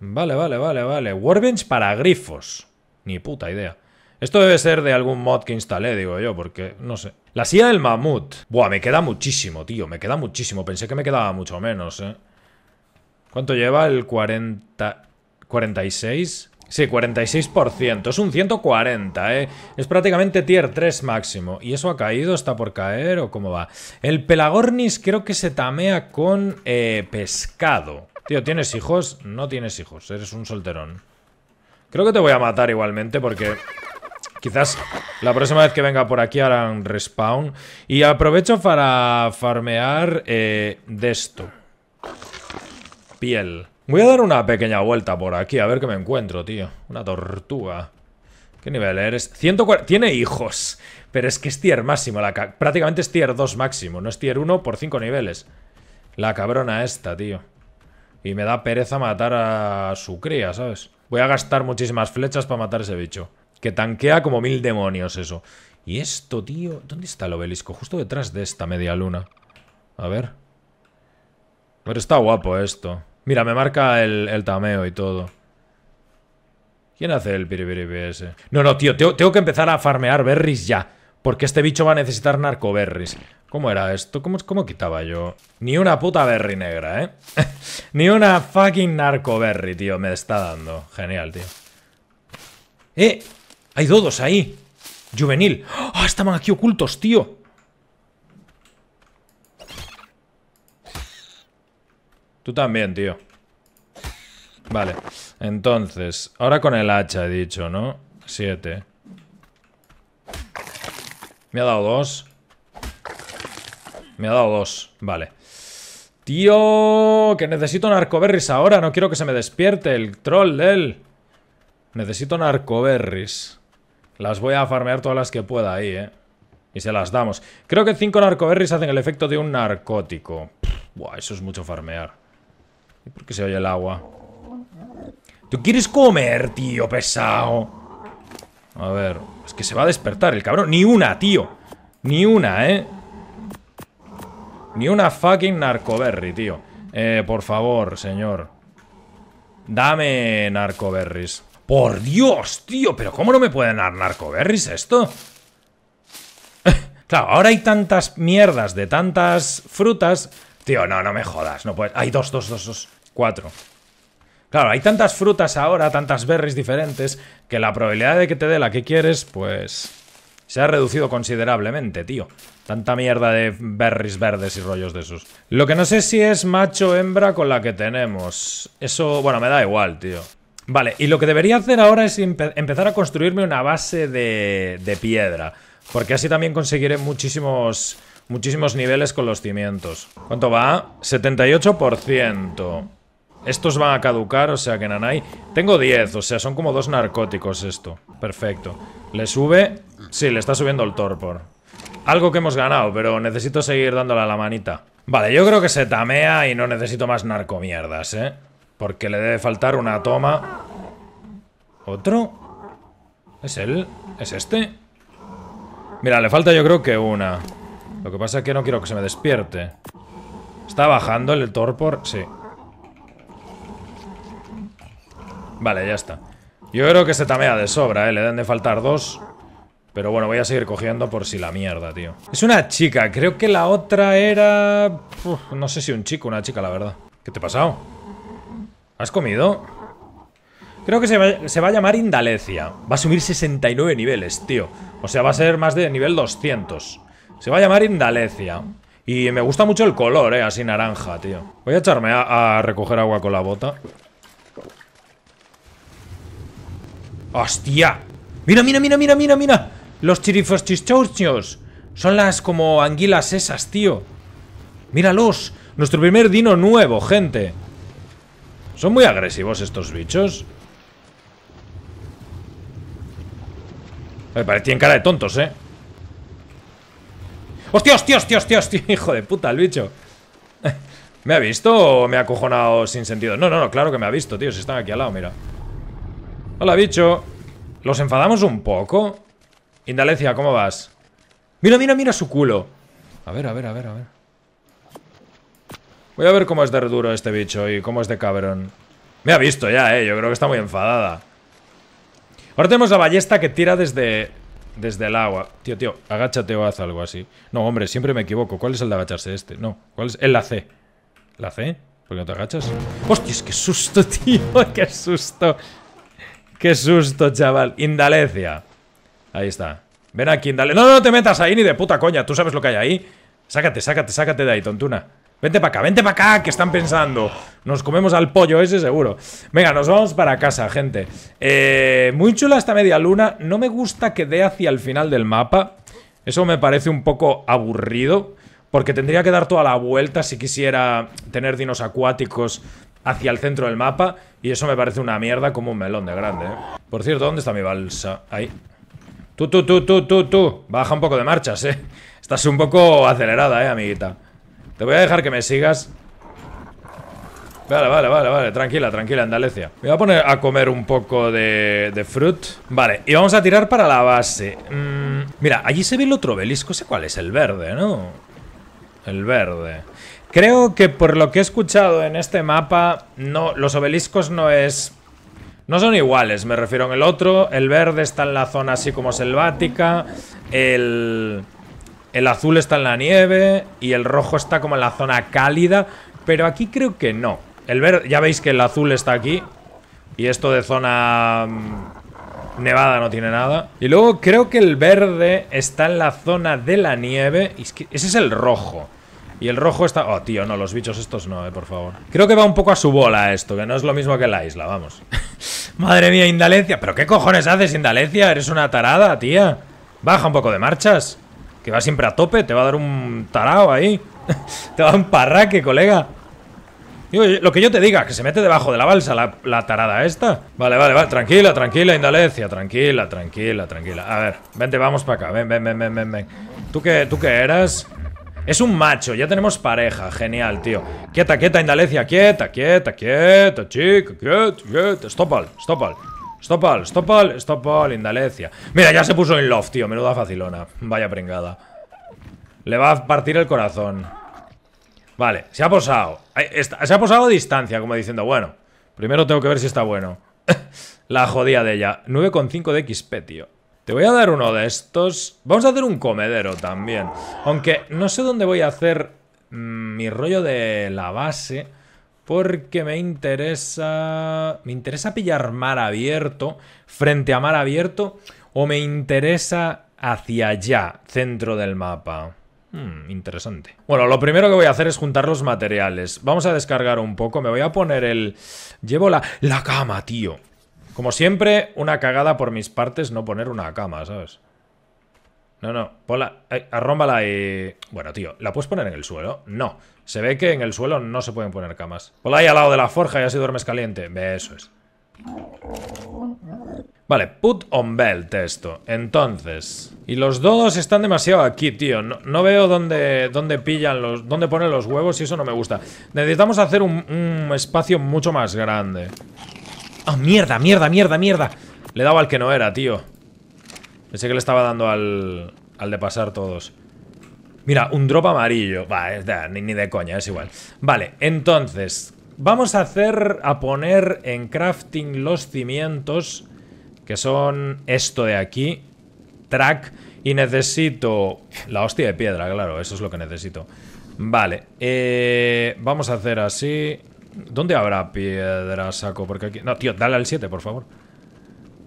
Vale, vale, vale, vale. Warbench para grifos. Ni puta idea. Esto debe ser de algún mod que instalé, digo yo, porque no sé. La silla del mamut. Buah, me queda muchísimo, tío. Me queda muchísimo. Pensé que me quedaba mucho menos, ¿eh? ¿Cuánto lleva el 40... 46? Sí, 46%. Es un 140, ¿eh? Es prácticamente tier 3 máximo. ¿Y eso ha caído? ¿Está por caer o cómo va? El Pelagornis creo que se tamea con eh, pescado. Tío, ¿tienes hijos? No tienes hijos. Eres un solterón. Creo que te voy a matar igualmente porque Quizás la próxima vez que venga por aquí harán respawn. Y aprovecho para farmear eh, de esto. Piel. Voy a dar una pequeña vuelta por aquí, a ver qué me encuentro, tío. Una tortuga. ¿Qué nivel eres? 140... Tiene hijos. Pero es que es tier máximo. La Prácticamente es tier 2 máximo. No es tier 1 por 5 niveles. La cabrona esta, tío. Y me da pereza matar a su cría, ¿sabes? Voy a gastar muchísimas flechas para matar a ese bicho. Que tanquea como mil demonios eso. Y esto, tío... ¿Dónde está el obelisco? Justo detrás de esta media luna. A ver. Pero está guapo esto. Mira, me marca el, el tameo y todo. ¿Quién hace el piripiripi ese? No, no, tío, tengo, que empezar a farmear berries ya. Porque este bicho va a necesitar narcoberries. ¿Cómo era esto? ¿Cómo, ¿Cómo quitaba yo? Ni una puta berry negra, ¿eh? Ni una fucking narcoberry, tío. Me está dando. Genial, tío. ¡Eh! Hay dodos ahí. Juvenil. ¡Ah, estaban aquí ocultos, tío! Tú también, tío. Vale. Entonces, ahora con el hacha he dicho, ¿no? Siete. Me ha dado dos. Me ha dado dos. Vale. Tío, que necesito narcoberries ahora. No quiero que se me despierte el troll de él. Necesito narcoberries. Las voy a farmear todas las que pueda ahí, ¿eh? Y se las damos. Creo que cinco narcoberries hacen el efecto de un narcótico. buah, eso es mucho farmear. ¿Y por qué se oye el agua? ¿Tú quieres comer, tío, pesado? A ver, es que se va a despertar el cabrón. Ni una, tío. Ni una, ¿eh? Ni una fucking narcoberry, tío. Eh, por favor, señor. Dame narcoberries. Por Dios, tío, pero ¿cómo no me pueden dar narcoberries esto? claro, ahora hay tantas mierdas de tantas frutas. Tío, no, no me jodas, no pues, Hay dos, dos, dos, dos. Cuatro. Claro, hay tantas frutas ahora, tantas berries diferentes, que la probabilidad de que te dé la que quieres, pues... Se ha reducido considerablemente, tío. Tanta mierda de berries verdes y rollos de esos. Lo que no sé si es macho o hembra con la que tenemos. Eso, bueno, me da igual, tío. Vale, y lo que debería hacer ahora es empezar a construirme una base de, de piedra. Porque así también conseguiré muchísimos, muchísimos niveles con los cimientos. ¿Cuánto va? 78%. Estos van a caducar, o sea que nanay... Tengo 10, o sea, son como dos narcóticos esto. Perfecto. Le sube... Sí, le está subiendo el torpor. Algo que hemos ganado, pero necesito seguir dándole a la manita. Vale, yo creo que se tamea y no necesito más narcomierdas, ¿eh? Porque le debe faltar una toma. ¿Otro? ¿Es él? ¿Es este? Mira, le falta yo creo que una. Lo que pasa es que no quiero que se me despierte. ¿Está bajando el torpor? Sí. Vale, ya está. Yo creo que se tamea de sobra, ¿eh? Le deben de faltar dos. Pero bueno, voy a seguir cogiendo por si la mierda, tío. Es una chica. Creo que la otra era... no sé si un chico una chica, la verdad. ¿Qué te ha pasado? ¿Has comido? Creo que se va, a llamar Indalecia. Va a subir 69 niveles, tío. O sea, va a ser más de nivel 200. Se va a llamar Indalecia. Y me gusta mucho el color, eh, así naranja, tío. Voy a echarme a, recoger agua con la bota. ¡Hostia! ¡Mira, mira, mira, mira, mira, mira! Los chichoschos! Son las como anguilas esas, tío. ¡Míralos! Nuestro primer dino nuevo, gente. Son muy agresivos estos bichos. Me parecían cara de tontos, ¿eh? ¡Hostia, hostia, hostia, hostia, hostia! Hijo de puta, el bicho. ¿Me ha visto o me ha acojonado sin sentido? No, no, no, claro que me ha visto, tío. Si están aquí al lado, mira. Hola, bicho. ¿Los enfadamos un poco? Indalecia, ¿cómo vas? Mira, mira, mira su culo. A ver, a ver, a ver, a ver. Voy a ver cómo es de duro este bicho y cómo es de cabrón. Me ha visto ya, eh. Yo creo que está muy enfadada. Ahora tenemos la ballesta que tira desde, desde el agua. Tío, tío, agáchate o haz algo así. No, hombre, siempre me equivoco. ¿Cuál es el de agacharse este? No, ¿cuál es? el la C. ¿La C? ¿Por qué no te agachas? ¡Hostias, qué susto, tío! ¡Qué susto! ¡Qué susto, chaval! Indalecia. Ahí está. Ven aquí, Indalecia. No, no te metas ahí ni de puta coña. Tú sabes lo que hay ahí. Sácate, sácate, sácate de ahí, tontuna. Vente para acá, vente para acá, que están pensando. Nos comemos al pollo ese seguro. Venga, nos vamos para casa, gente. Eh, muy chula esta media luna. No me gusta que dé hacia el final del mapa. Eso me parece un poco aburrido. Porque tendría que dar toda la vuelta si quisiera tener dinos acuáticos hacia el centro del mapa. Y eso me parece una mierda como un melón de grande. ¿eh? Por cierto, ¿dónde está mi balsa? Ahí. Tú, tú, tú, tú, tú, tú. Baja un poco de marchas, eh. Estás un poco acelerada, eh, amiguita. Te voy a dejar que me sigas. Vale, vale, vale, vale. Tranquila, tranquila, Andalecia. Me voy a poner a comer un poco de, de fruit. Vale, y vamos a tirar para la base. Mm, mira, allí se ve el otro obelisco. Sé cuál es, el verde, ¿no? El verde. Creo que por lo que he escuchado en este mapa, no, los obeliscos no es... No son iguales, me refiero en el otro. El verde está en la zona así como selvática. El... El azul está en la nieve y el rojo está como en la zona cálida, pero aquí creo que no. El verde, ya veis que el azul está aquí y esto de zona mm, nevada no tiene nada. Y luego creo que el verde está en la zona de la nieve. Y es que ese es el rojo. Y el rojo está... Oh, tío, no, los bichos estos no, eh, por favor. Creo que va un poco a su bola esto, que no es lo mismo que la isla, vamos. Madre mía, indalencia, ¿Pero qué cojones haces, Indalecia? Eres una tarada, tía. Baja un poco de marchas. Que va siempre a tope, te va a dar un tarao ahí. te va a dar un parraque, colega. lo que yo te diga, que se mete debajo de la balsa la, tarada esta. Vale, vale, vale. Tranquila, tranquila, Indalecia. Tranquila, tranquila, tranquila. A ver, vente, vamos para acá. Ven, ven, ven, ven, ven. ¿Tú qué, ¿Tú qué eras? Es un macho, ya tenemos pareja, genial, tío Quieta, quieta, Indalecia, quieta, quieta, quieta, chica, quieta, quieta Stopal, stopal Stop all, stop all, stop all, Indalecia. Mira, ya se puso en love, tío. Menuda facilona. Vaya prengada. Le va a partir el corazón. Vale, se ha posado. Se ha posado a distancia, como diciendo, bueno, primero tengo que ver si está bueno. La jodía de ella. 9,5 de XP, tío. Te voy a dar uno de estos. Vamos a hacer un comedero también. Aunque no sé dónde voy a hacer mm, mi rollo de la base... Porque me interesa... Me interesa pillar mar abierto frente a mar abierto o me interesa hacia allá, centro del mapa. Hmm, interesante. Bueno, lo primero que voy a hacer es juntar los materiales. Vamos a descargar un poco. Me voy a poner el... Llevo la... La cama, tío. Como siempre, una cagada por mis partes no poner una cama, ¿sabes? No, no, ponla... Eh, arrómbala y... Eh, bueno, tío, ¿la puedes poner en el suelo? No. Se ve que en el suelo no se pueden poner camas. Hola ahí al lado de la forja y así duermes caliente. Eso es. Vale, put on belt esto. Entonces. Y los dodos están demasiado aquí, tío. No, veo dónde, dónde pillan los. dónde ponen los huevos y eso no me gusta. Necesitamos hacer un, espacio mucho más grande. ¡Ah, mierda, mierda, mierda, mierda! Le daba al que no era, tío. Pensé que le estaba dando al. al de pasar todos. Mira, un drop amarillo. ni, ni, de coña, es igual. Vale, entonces, vamos a hacer, a poner en crafting los cimientos, que son esto de aquí, track, y necesito la hostia de piedra, claro, eso es lo que necesito. Vale, eh, vamos a hacer así. ¿Dónde habrá piedra, saco? Porque aquí... No, tío, dale al 7, por favor.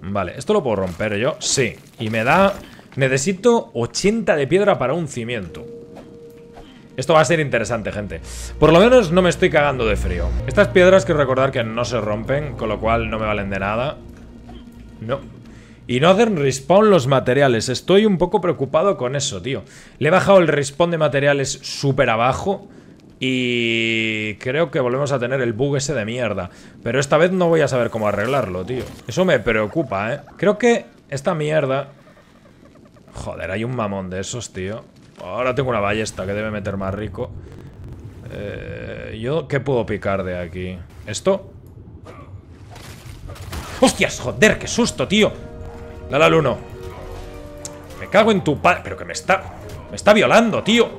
Vale, ¿esto lo puedo romper yo? Sí, y me da... Necesito 80 de piedra para un cimiento esto va a ser interesante, gente. Por lo menos no me estoy cagando de frío. Estas piedras que recordar que no se rompen, con lo cual no me valen de nada. No. Y no hacen respawn los materiales. Estoy un poco preocupado con eso, tío. Le he bajado el respawn de materiales súper abajo. Y creo que volvemos a tener el bug ese de mierda. Pero esta vez no voy a saber cómo arreglarlo, tío. Eso me preocupa, ¿eh? Creo que esta mierda Joder, hay un mamón de esos, tío. Ahora tengo una ballesta que debe meter más rico. Eh, ¿Yo qué puedo picar de aquí? ¿Esto? ¡Hostias! ¡Joder! ¡Qué susto, tío! Dale al uno. Me cago en tu padre. Pero que me está... Me está violando, tío.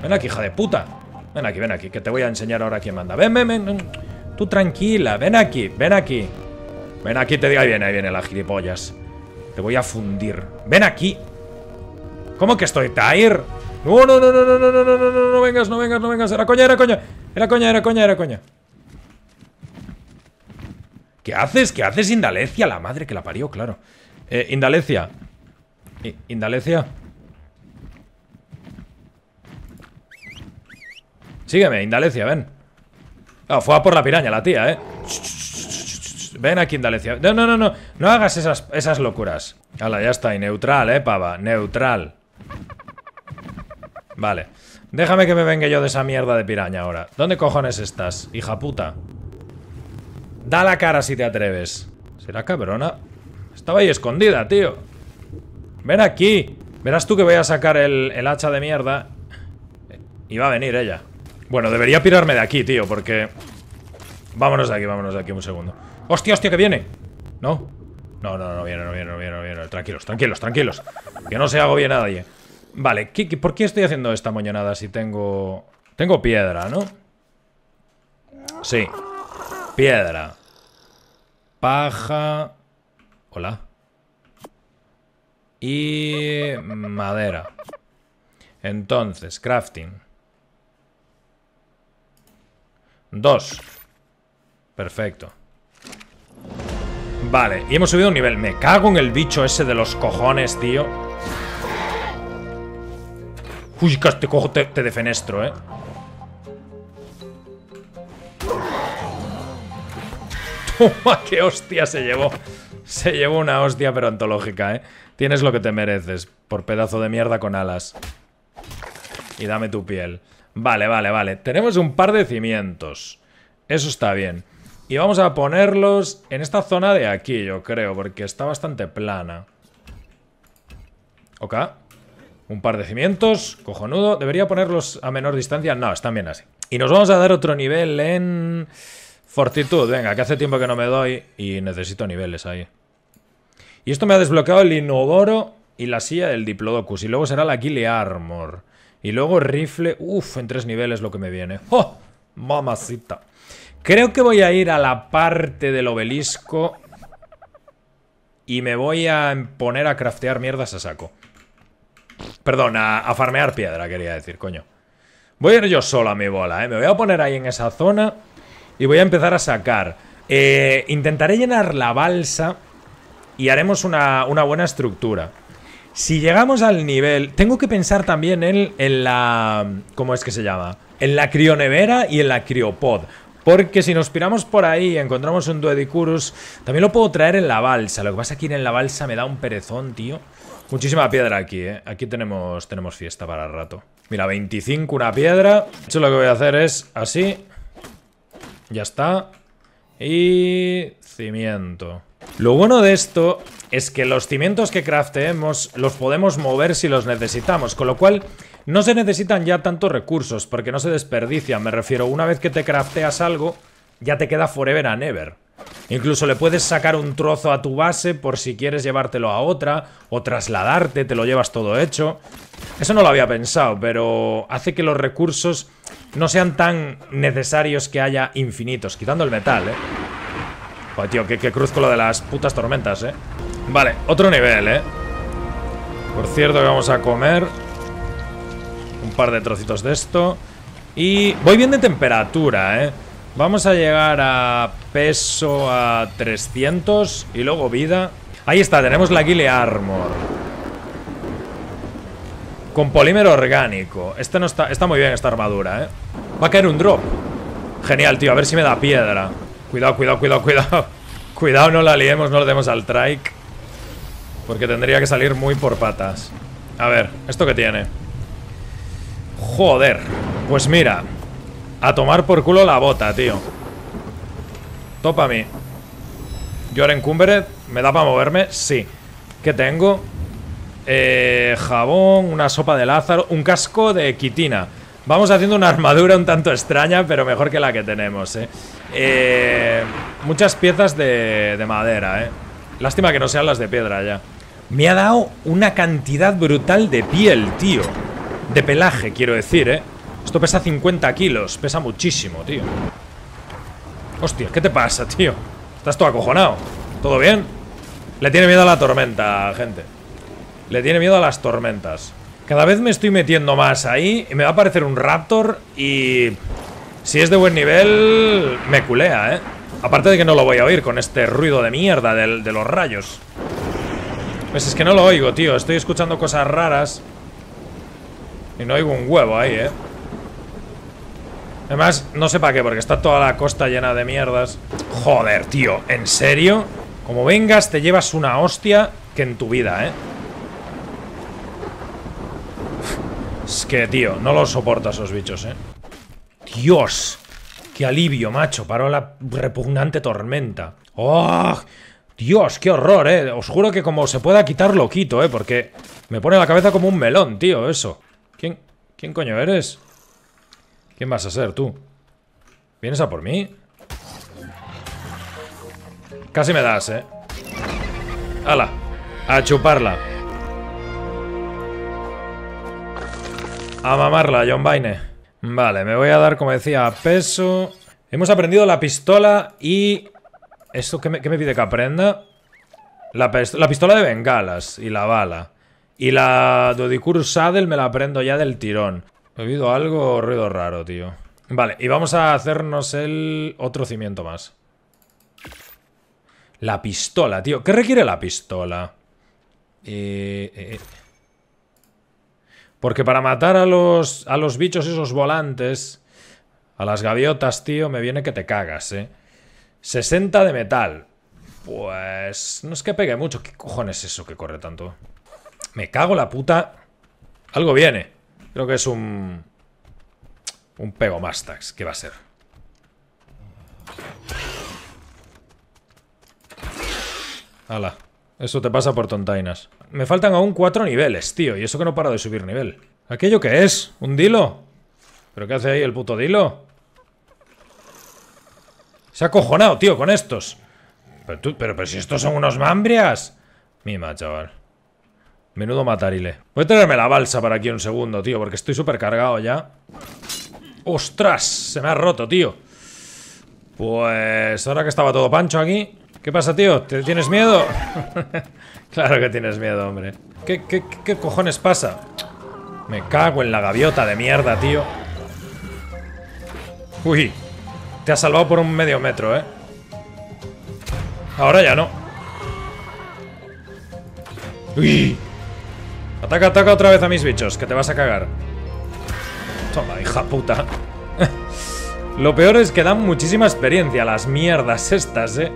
Ven aquí, hija de puta. Ven aquí, ven aquí, que te voy a enseñar ahora quién manda. Ven, ven, ven. Tú tranquila. Ven aquí, ven aquí. Ven aquí, te digo... Ahí viene, ahí viene la gilipollas. Te voy a fundir. Ven aquí. ¿Cómo que estoy ¡Tair! ¡No, No, no, no, no, no, no, no, no, no, no, vengas, no vengas, no vengas. Era coña, era coña. Era coña, era coña, era coña. ¿Qué haces? ¿Qué haces, Indalecia? La madre que la parió, claro. Eh, Indalecia. Indalecia. Sígueme, Indalecia, ven. Ah, fue a por la piraña la tía, ¿eh? Ven aquí, Indalecia. No, no, no, no. No hagas esas, esas locuras. Hala, ya está. Y neutral, ¿eh, pava? Neutral. Vale. Déjame que me venga yo de esa mierda de piraña ahora. ¿Dónde cojones estás, hija puta? Da la cara si te atreves. ¿Será cabrona? Estaba ahí escondida, tío. Ven aquí. Verás tú que voy a sacar el, hacha de mierda. Y eh, va a venir ella. Bueno, debería pirarme de aquí, tío, porque... Vámonos de aquí, vámonos de aquí un segundo. ¡Hostia, hostia, que viene! ¿No? No, no, no viene, no viene, no viene, no viene. Tranquilos, tranquilos, tranquilos. Que no se hago bien a nadie. Vale, por qué estoy haciendo esta moñonada si tengo... Tengo piedra, ¿no? Sí. Piedra. Paja. Hola. Y madera. Entonces, crafting. Dos. Perfecto. Vale, y hemos subido un nivel. Me cago en el bicho ese de los cojones, tío. Uy, este casi te cojo, te, defenestro, eh. Toma, qué hostia se llevó. Se llevó una hostia pero antológica, eh. Tienes lo que te mereces, por pedazo de mierda con alas. Y dame tu piel. Vale, vale, vale. Tenemos un par de cimientos. Eso está bien. Y vamos a ponerlos en esta zona de aquí, yo creo, porque está bastante plana. Ok. Un par de cimientos, cojonudo. Debería ponerlos a menor distancia. No, están bien así. Y nos vamos a dar otro nivel en... Fortitud, venga, que hace tiempo que no me doy y necesito niveles ahí. Y esto me ha desbloqueado el inodoro y la silla del Diplodocus. Y luego será la Gile Armor. Y luego rifle... Uf, en tres niveles lo que me viene. ¡Oh! Mamacita. Creo que voy a ir a la parte del obelisco. Y me voy a poner a craftear mierdas a saco. Perdón, a, farmear piedra, quería decir, coño. Voy a ir yo solo a mi bola, ¿eh? Me voy a poner ahí en esa zona y voy a empezar a sacar. Eh, intentaré llenar la balsa y haremos una, buena estructura. Si llegamos al nivel... Tengo que pensar también en, en la... ¿Cómo es que se llama? En la crionevera y en la criopod. Porque si nos piramos por ahí y encontramos un Duedicurus, también lo puedo traer en la balsa. Lo que pasa es que ir en la balsa me da un perezón, tío. Muchísima piedra aquí, ¿eh? Aquí tenemos, tenemos fiesta para el rato. Mira, 25, una piedra. De hecho, lo que voy a hacer es así. Ya está. Y... cimiento. Lo bueno de esto es que los cimientos que crafteemos los podemos mover si los necesitamos, con lo cual no se necesitan ya tantos recursos porque no se desperdician, me refiero, una vez que te crafteas algo ya te queda forever and ever. Incluso le puedes sacar un trozo a tu base por si quieres llevártelo a otra o trasladarte, te lo llevas todo hecho. Eso no lo había pensado, pero hace que los recursos no sean tan necesarios que haya infinitos, quitando el metal, ¿eh? Joder, tío, que, cruzco lo de las putas tormentas, ¿eh? Vale, otro nivel, ¿eh? Por cierto vamos a comer un par de trocitos de esto. Y voy bien de temperatura, ¿eh? Vamos a llegar a peso a 300 y luego vida. Ahí está, tenemos la Guile Armor. Con polímero orgánico. Este no está, está muy bien esta armadura, ¿eh? Va a caer un drop. Genial, tío. A ver si me da piedra. Cuidado, cuidado, cuidado, cuidado. Cuidado, no la liemos, no le demos al trike. Porque tendría que salir muy por patas. A ver, ¿esto qué tiene? Joder. Pues mira. A tomar por culo la bota, tío. Para mí. Yo ahora ¿Me da para moverme? Sí. ¿Qué tengo? Eh, jabón, una sopa de Lázaro, un casco de quitina. Vamos haciendo una armadura un tanto extraña, pero mejor que la que tenemos, ¿eh? Eh, muchas piezas de, de madera, ¿eh? Lástima que no sean las de piedra ya. Me ha dado una cantidad brutal de piel, tío. De pelaje, quiero decir, ¿eh? Esto pesa 50 kilos, pesa muchísimo, tío. Hostia, ¿qué te pasa, tío? Estás todo acojonado ¿Todo bien? Le tiene miedo a la tormenta, gente Le tiene miedo a las tormentas Cada vez me estoy metiendo más ahí Y me va a aparecer un Raptor Y... Si es de buen nivel... Me culea, ¿eh? Aparte de que no lo voy a oír con este ruido de mierda de, de los rayos Pues es que no lo oigo, tío Estoy escuchando cosas raras Y no oigo un huevo ahí, ¿eh? Además, no sé para qué, porque está toda la costa llena de mierdas. Joder, tío, ¿en serio? Como vengas, te llevas una hostia que en tu vida, ¿eh? Es que, tío, no lo soportas a esos bichos, ¿eh? ¡Dios! ¡Qué alivio, macho! Paró la repugnante tormenta. ¡Oh! Dios, qué horror, eh. Os juro que como se pueda quitar lo quito, eh, porque me pone la cabeza como un melón, tío, eso. ¿Quién, quién coño eres? ¿Quién vas a ser tú? ¿Vienes a por mí? Casi me das, ¿eh? ¡Hala! A chuparla. A mamarla, John Baine. Vale, me voy a dar, como decía, peso. Hemos aprendido la pistola y... ¿Esto qué me, pide que aprenda? La, pistola de bengalas y la bala. Y la Dodicur Saddle me la aprendo ya del tirón. He oído algo ruido raro, tío. Vale, y vamos a hacernos el otro cimiento más. La pistola, tío. ¿Qué requiere la pistola? Eh, eh, eh. Porque para matar a los, a los bichos esos volantes, a las gaviotas, tío, me viene que te cagas, ¿eh? 60 de metal. Pues... No es que pegue mucho. ¿Qué cojones es eso que corre tanto? Me cago la puta. Algo viene. Creo que es un... Un pego tax que va a ser. Hala. Eso te pasa por tontainas. Me faltan aún cuatro niveles, tío. Y eso que no paro de subir nivel. ¿Aquello qué es? ¿Un dilo? ¿Pero qué hace ahí el puto dilo? Se ha cojonado, tío, con estos. Pero, pero, pero si estos son unos mambrias. Mima, chaval. Menudo matarile. Voy a traerme la balsa para aquí un segundo, tío, porque estoy súper cargado ya. ¡Ostras! Se me ha roto, tío. Pues ahora que estaba todo pancho aquí... ¿Qué pasa, tío? ¿Te tienes miedo? claro que tienes miedo, hombre. ¿Qué, qué, cojones pasa? Me cago en la gaviota de mierda, tío. Uy. Te ha salvado por un medio metro, ¿eh? Ahora ya no. Uy. Ataca, ataca otra vez a mis bichos, que te vas a cagar. Toma, hija puta. Lo peor es que dan muchísima experiencia las mierdas estas, eh.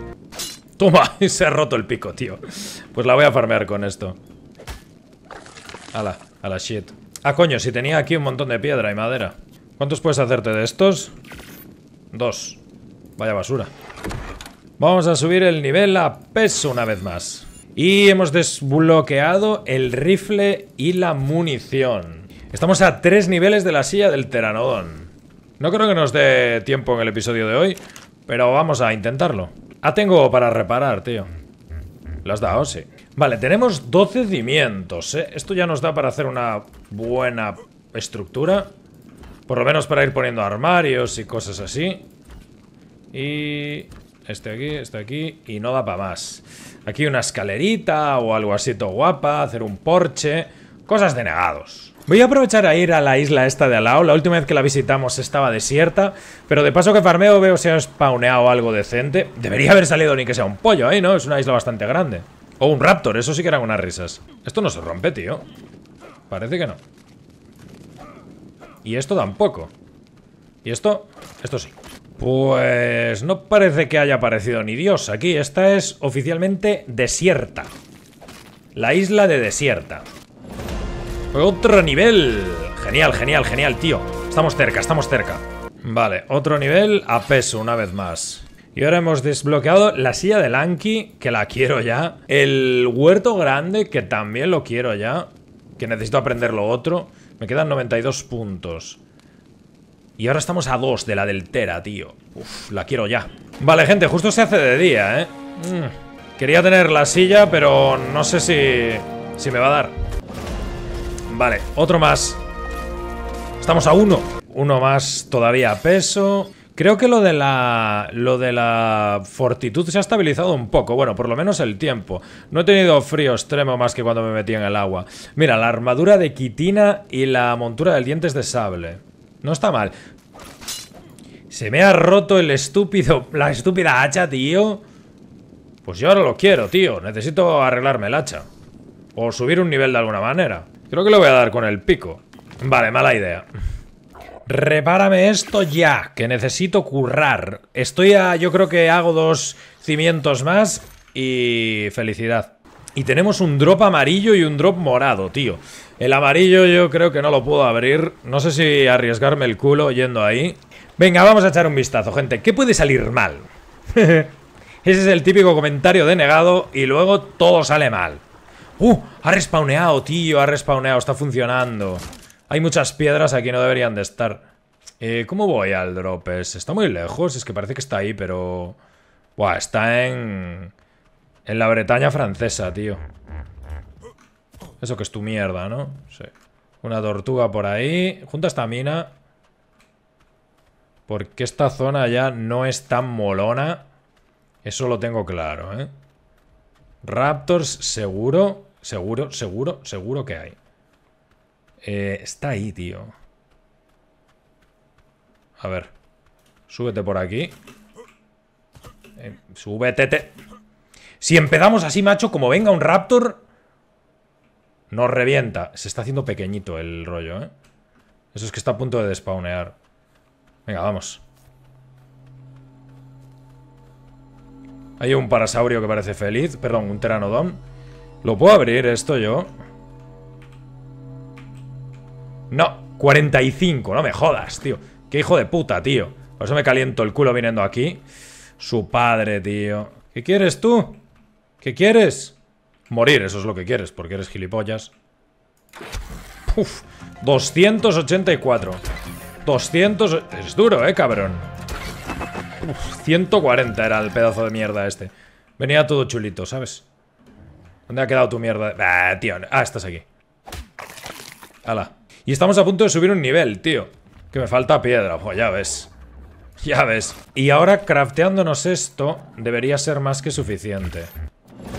Toma, se ha roto el pico, tío. Pues la voy a farmear con esto. Ala, a la shit. Ah, coño, si tenía aquí un montón de piedra y madera. ¿Cuántos puedes hacerte de estos? Dos. Vaya basura. Vamos a subir el nivel a peso una vez más. Y hemos desbloqueado el rifle y la munición. Estamos a tres niveles de la silla del Teranodon. No creo que nos dé tiempo en el episodio de hoy, pero vamos a intentarlo. Ah, tengo para reparar, tío. ¿Lo has dado? Sí. Vale, tenemos 12 cimientos, ¿eh? Esto ya nos da para hacer una buena estructura. Por lo menos para ir poniendo armarios y cosas así. Y... Este aquí, este aquí... Y no da para más. Aquí una escalerita o algo así todo guapa, hacer un porche, cosas de negados. Voy a aprovechar a ir a la isla esta de Alao, la última vez que la visitamos estaba desierta, pero de paso que farmeo veo si ha spawneado algo decente. Debería haber salido ni que sea un pollo ahí, ¿no? Es una isla bastante grande. O un raptor, eso sí que eran unas risas. Esto no se rompe, tío. Parece que no. Y esto tampoco. Y esto, esto sí. Pues no parece que haya aparecido ni Dios aquí. Esta es oficialmente desierta. La isla de desierta. Otro nivel. Genial, genial, genial, tío. Estamos cerca, estamos cerca. Vale, otro nivel a peso una vez más. Y ahora hemos desbloqueado la silla de Lanky, que la quiero ya. El huerto grande, que también lo quiero ya. Que necesito aprender lo otro. Me quedan 92 puntos. Y ahora estamos a dos de la deltera, tío. Uf, la quiero ya. Vale, gente, justo se hace de día, ¿eh? Mm. Quería tener la silla, pero no sé si... Si me va a dar. Vale, otro más. Estamos a uno. Uno más todavía a peso. Creo que lo de la lo de la fortitud se ha estabilizado un poco, bueno, por lo menos el tiempo. No he tenido frío extremo más que cuando me metí en el agua. Mira, la armadura de quitina y la montura del dientes de sable. No está mal. Se me ha roto el estúpido... La estúpida hacha, tío. Pues yo ahora lo quiero, tío. Necesito arreglarme el hacha. O subir un nivel de alguna manera. Creo que lo voy a dar con el pico. Vale, mala idea. Repárame esto ya, que necesito currar. Estoy a... Yo creo que hago dos cimientos más y felicidad. Y tenemos un drop amarillo y un drop morado, tío. El amarillo yo creo que no lo puedo abrir. No sé si arriesgarme el culo yendo ahí. Venga, vamos a echar un vistazo, gente. ¿Qué puede salir mal? Ese es el típico comentario denegado y luego todo sale mal. ¡Uh! Ha respawneado, tío, ha respawneado, está funcionando. Hay muchas piedras aquí, no deberían de estar. Eh, ¿Cómo voy al dropes? Está muy lejos, es que parece que está ahí, pero... Buah, está en... En la Bretaña francesa, tío. Eso que es tu mierda, ¿no? Sí. Una tortuga por ahí. Junta esta mina. Porque esta zona ya no es tan molona. Eso lo tengo claro, ¿eh? Raptors seguro, seguro, seguro, seguro que hay. Eh, está ahí, tío. A ver. Súbete por aquí. Eh, Si empezamos así, macho, como venga un raptor... No revienta. Se está haciendo pequeñito el rollo, ¿eh? Eso es que está a punto de despawnear. Venga, vamos. Hay un parasaurio que parece feliz. Perdón, un teranodón. ¿Lo puedo abrir esto yo? No, 45. No me jodas, tío. Qué hijo de puta, tío. Por eso me caliento el culo viniendo aquí. Su padre, tío. ¿Qué quieres tú? ¿Qué quieres? Morir, eso es lo que quieres, porque eres gilipollas. 284. 200... Es duro, eh, cabrón. 140 era el pedazo de mierda este. Venía todo chulito, ¿sabes? ¿Dónde ha quedado tu mierda? Ah, tío. Ah, estás aquí. Hala. Y estamos a punto de subir un nivel, tío. Que me falta piedra. Pues ya ves. Ya ves. Y ahora crafteándonos esto debería ser más que suficiente.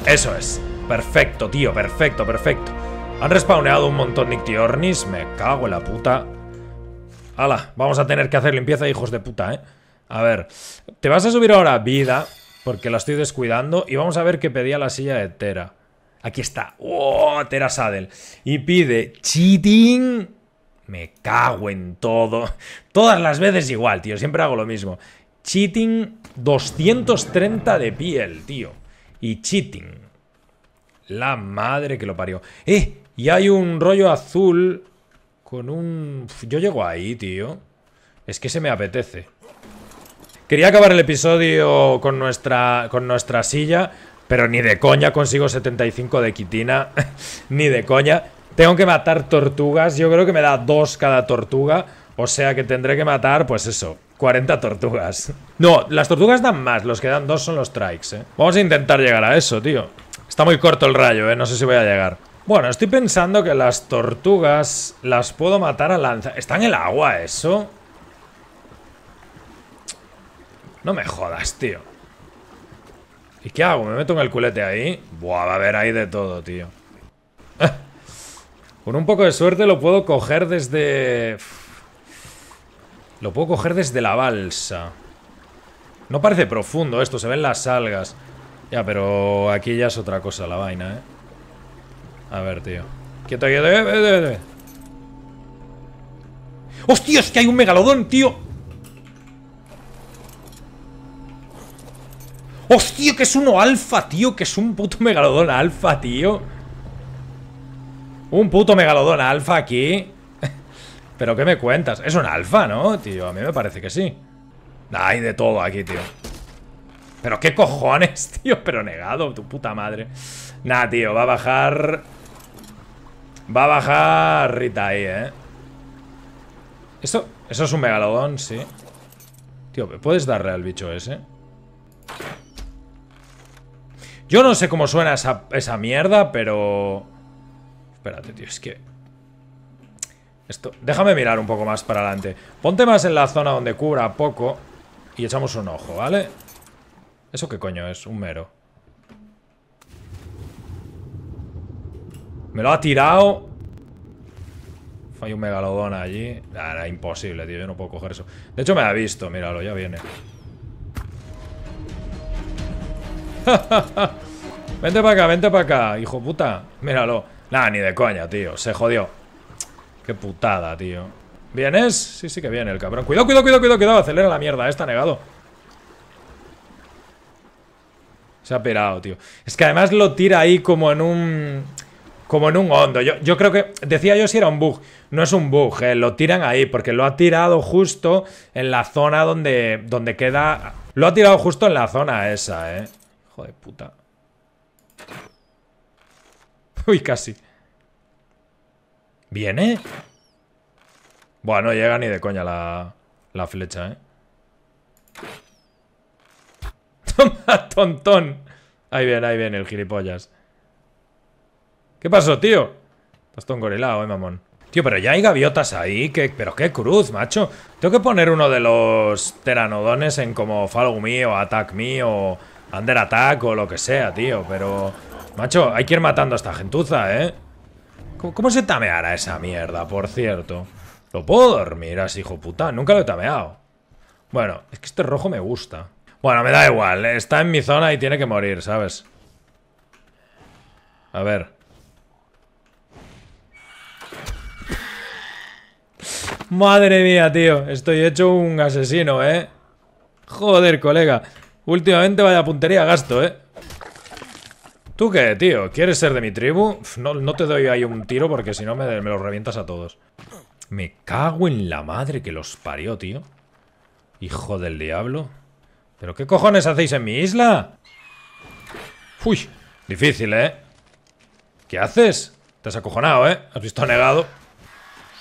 Eso es. Perfecto, tío, perfecto, perfecto. Han respawneado un montón de Me cago en la puta. Hala, vamos a tener que hacer limpieza, hijos de puta, ¿eh? A ver, te vas a subir ahora vida, porque la estoy descuidando. Y vamos a ver qué pedía la silla de Tera. Aquí está. ¡Oh! Tera Saddle Y pide cheating. Me cago en todo. Todas las veces igual, tío. Siempre hago lo mismo. Cheating 230 de piel, tío. Y cheating. La madre que lo parió. ¡Eh! Y hay un rollo azul con un... Yo llego ahí, tío. Es que se me apetece. Quería acabar el episodio con nuestra, con nuestra silla, pero ni de coña consigo 75 de quitina. ni de coña. Tengo que matar tortugas. Yo creo que me da dos cada tortuga. O sea que tendré que matar, pues eso, 40 tortugas. No, las tortugas dan más. Los que dan dos son los trikes, ¿eh? Vamos a intentar llegar a eso, tío. Está muy corto el rayo, ¿eh? No sé si voy a llegar. Bueno, estoy pensando que las tortugas las puedo matar a lanza. ¿Está en el agua eso? No me jodas, tío. ¿Y qué hago? ¿Me meto en el culete ahí? Buah, va a haber ahí de todo, tío. Con un poco de suerte lo puedo coger desde... Lo puedo coger desde la balsa. No parece profundo esto, se ven las algas. Ya, pero aquí ya es otra cosa la vaina, ¿eh? A ver, tío. Quieto, quieto, quieto, eh, eh, eh, ¡Hostia! Es que hay un megalodón, tío. ¡Hostia! Que es uno alfa, tío. Que es un puto megalodón alfa, tío. Un puto megalodón alfa aquí. ¿Pero qué me cuentas? Es un alfa, ¿no, tío? A mí me parece que sí. Hay de todo aquí, tío. Pero qué cojones, tío. Pero negado, tu puta madre. Nah, tío, va a bajar... Va a bajar Rita ahí, eh. Esto... Eso es un megalodón, sí. Tío, ¿me puedes darle al bicho ese? Yo no sé cómo suena esa, mierda, pero... Espérate, tío, es que... Esto... Déjame mirar un poco más para adelante. Ponte más en la zona donde cubra poco y echamos un ojo, ¿vale? vale ¿Eso qué coño es? Un mero. Me lo ha tirado. Hay un megalodón allí. Ah, era imposible, tío. Yo no puedo coger eso. De hecho, me ha visto. Míralo, ya viene. vente para acá, vente para acá, hijo puta. Míralo. nada ni de coña, tío. Se jodió. Qué putada, tío. ¿Vienes? Sí, sí que viene el cabrón. Cuidado, cuidado, cuidado, cuidado. Acelera la mierda. Está negado. Se ha pirado, tío. Es que además lo tira ahí como en un... Como en un hondo. Yo, creo que... Decía yo si era un bug. No es un bug, eh. lo tiran ahí. Porque lo ha tirado justo en la zona donde, donde queda... Lo ha tirado justo en la zona esa, eh. Hijo de puta. Uy, casi. ¿Viene? Bueno, no llega ni de coña la, la flecha, eh. Toma, tontón. Ahí viene, ahí viene el gilipollas. ¿Qué pasó, tío? Estás gorilao eh, mamón. Tío, pero ya hay gaviotas ahí. ¿Qué, pero qué cruz, macho. Tengo que poner uno de los teranodones en como Follow Me o Attack Me o Under Attack o lo que sea, tío. Pero, macho, hay que ir matando a esta gentuza, ¿eh? ¿Cómo, se tameará esa mierda, por cierto? ¿Lo puedo dormir así, hijo puta? Nunca lo he tameado. Bueno, es que este rojo me gusta. Bueno, me da igual. Eh. Está en mi zona y tiene que morir, ¿sabes? A ver. Madre mía, tío. Estoy hecho un asesino, ¿eh? Joder, colega. Últimamente vaya puntería gasto, ¿eh? ¿Tú qué, tío? ¿Quieres ser de mi tribu? No, te doy ahí un tiro porque si no me, me los revientas a todos. Me cago en la madre que los parió, tío. Hijo del diablo. ¿Pero qué cojones hacéis en mi isla? Uy, difícil, ¿eh? ¿Qué haces? Te has acojonado, ¿eh? ¿Has visto negado?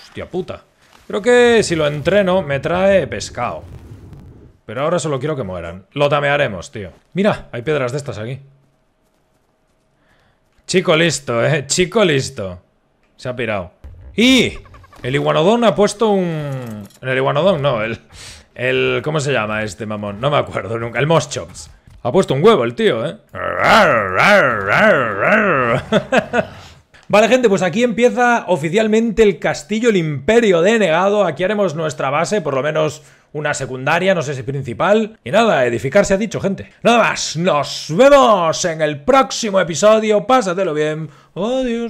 Hostia puta. Creo que si lo entreno me trae pescado. Pero ahora solo quiero que mueran. Lo tamearemos, tío. Mira, hay piedras de estas aquí. Chico listo, ¿eh? Chico listo. Se ha pirado. ¡Y! El iguanodón ha puesto un... El iguanodón, no, el... El... ¿Cómo se llama este mamón? No me acuerdo nunca. El Moschops. Ha puesto un huevo el tío, ¿eh? Vale, gente, pues aquí empieza oficialmente el castillo, el imperio denegado. Aquí haremos nuestra base, por lo menos una secundaria, no sé si principal. Y nada, edificar se ha dicho, gente. Nada más, nos vemos en el próximo episodio. Pásatelo bien. Adiós.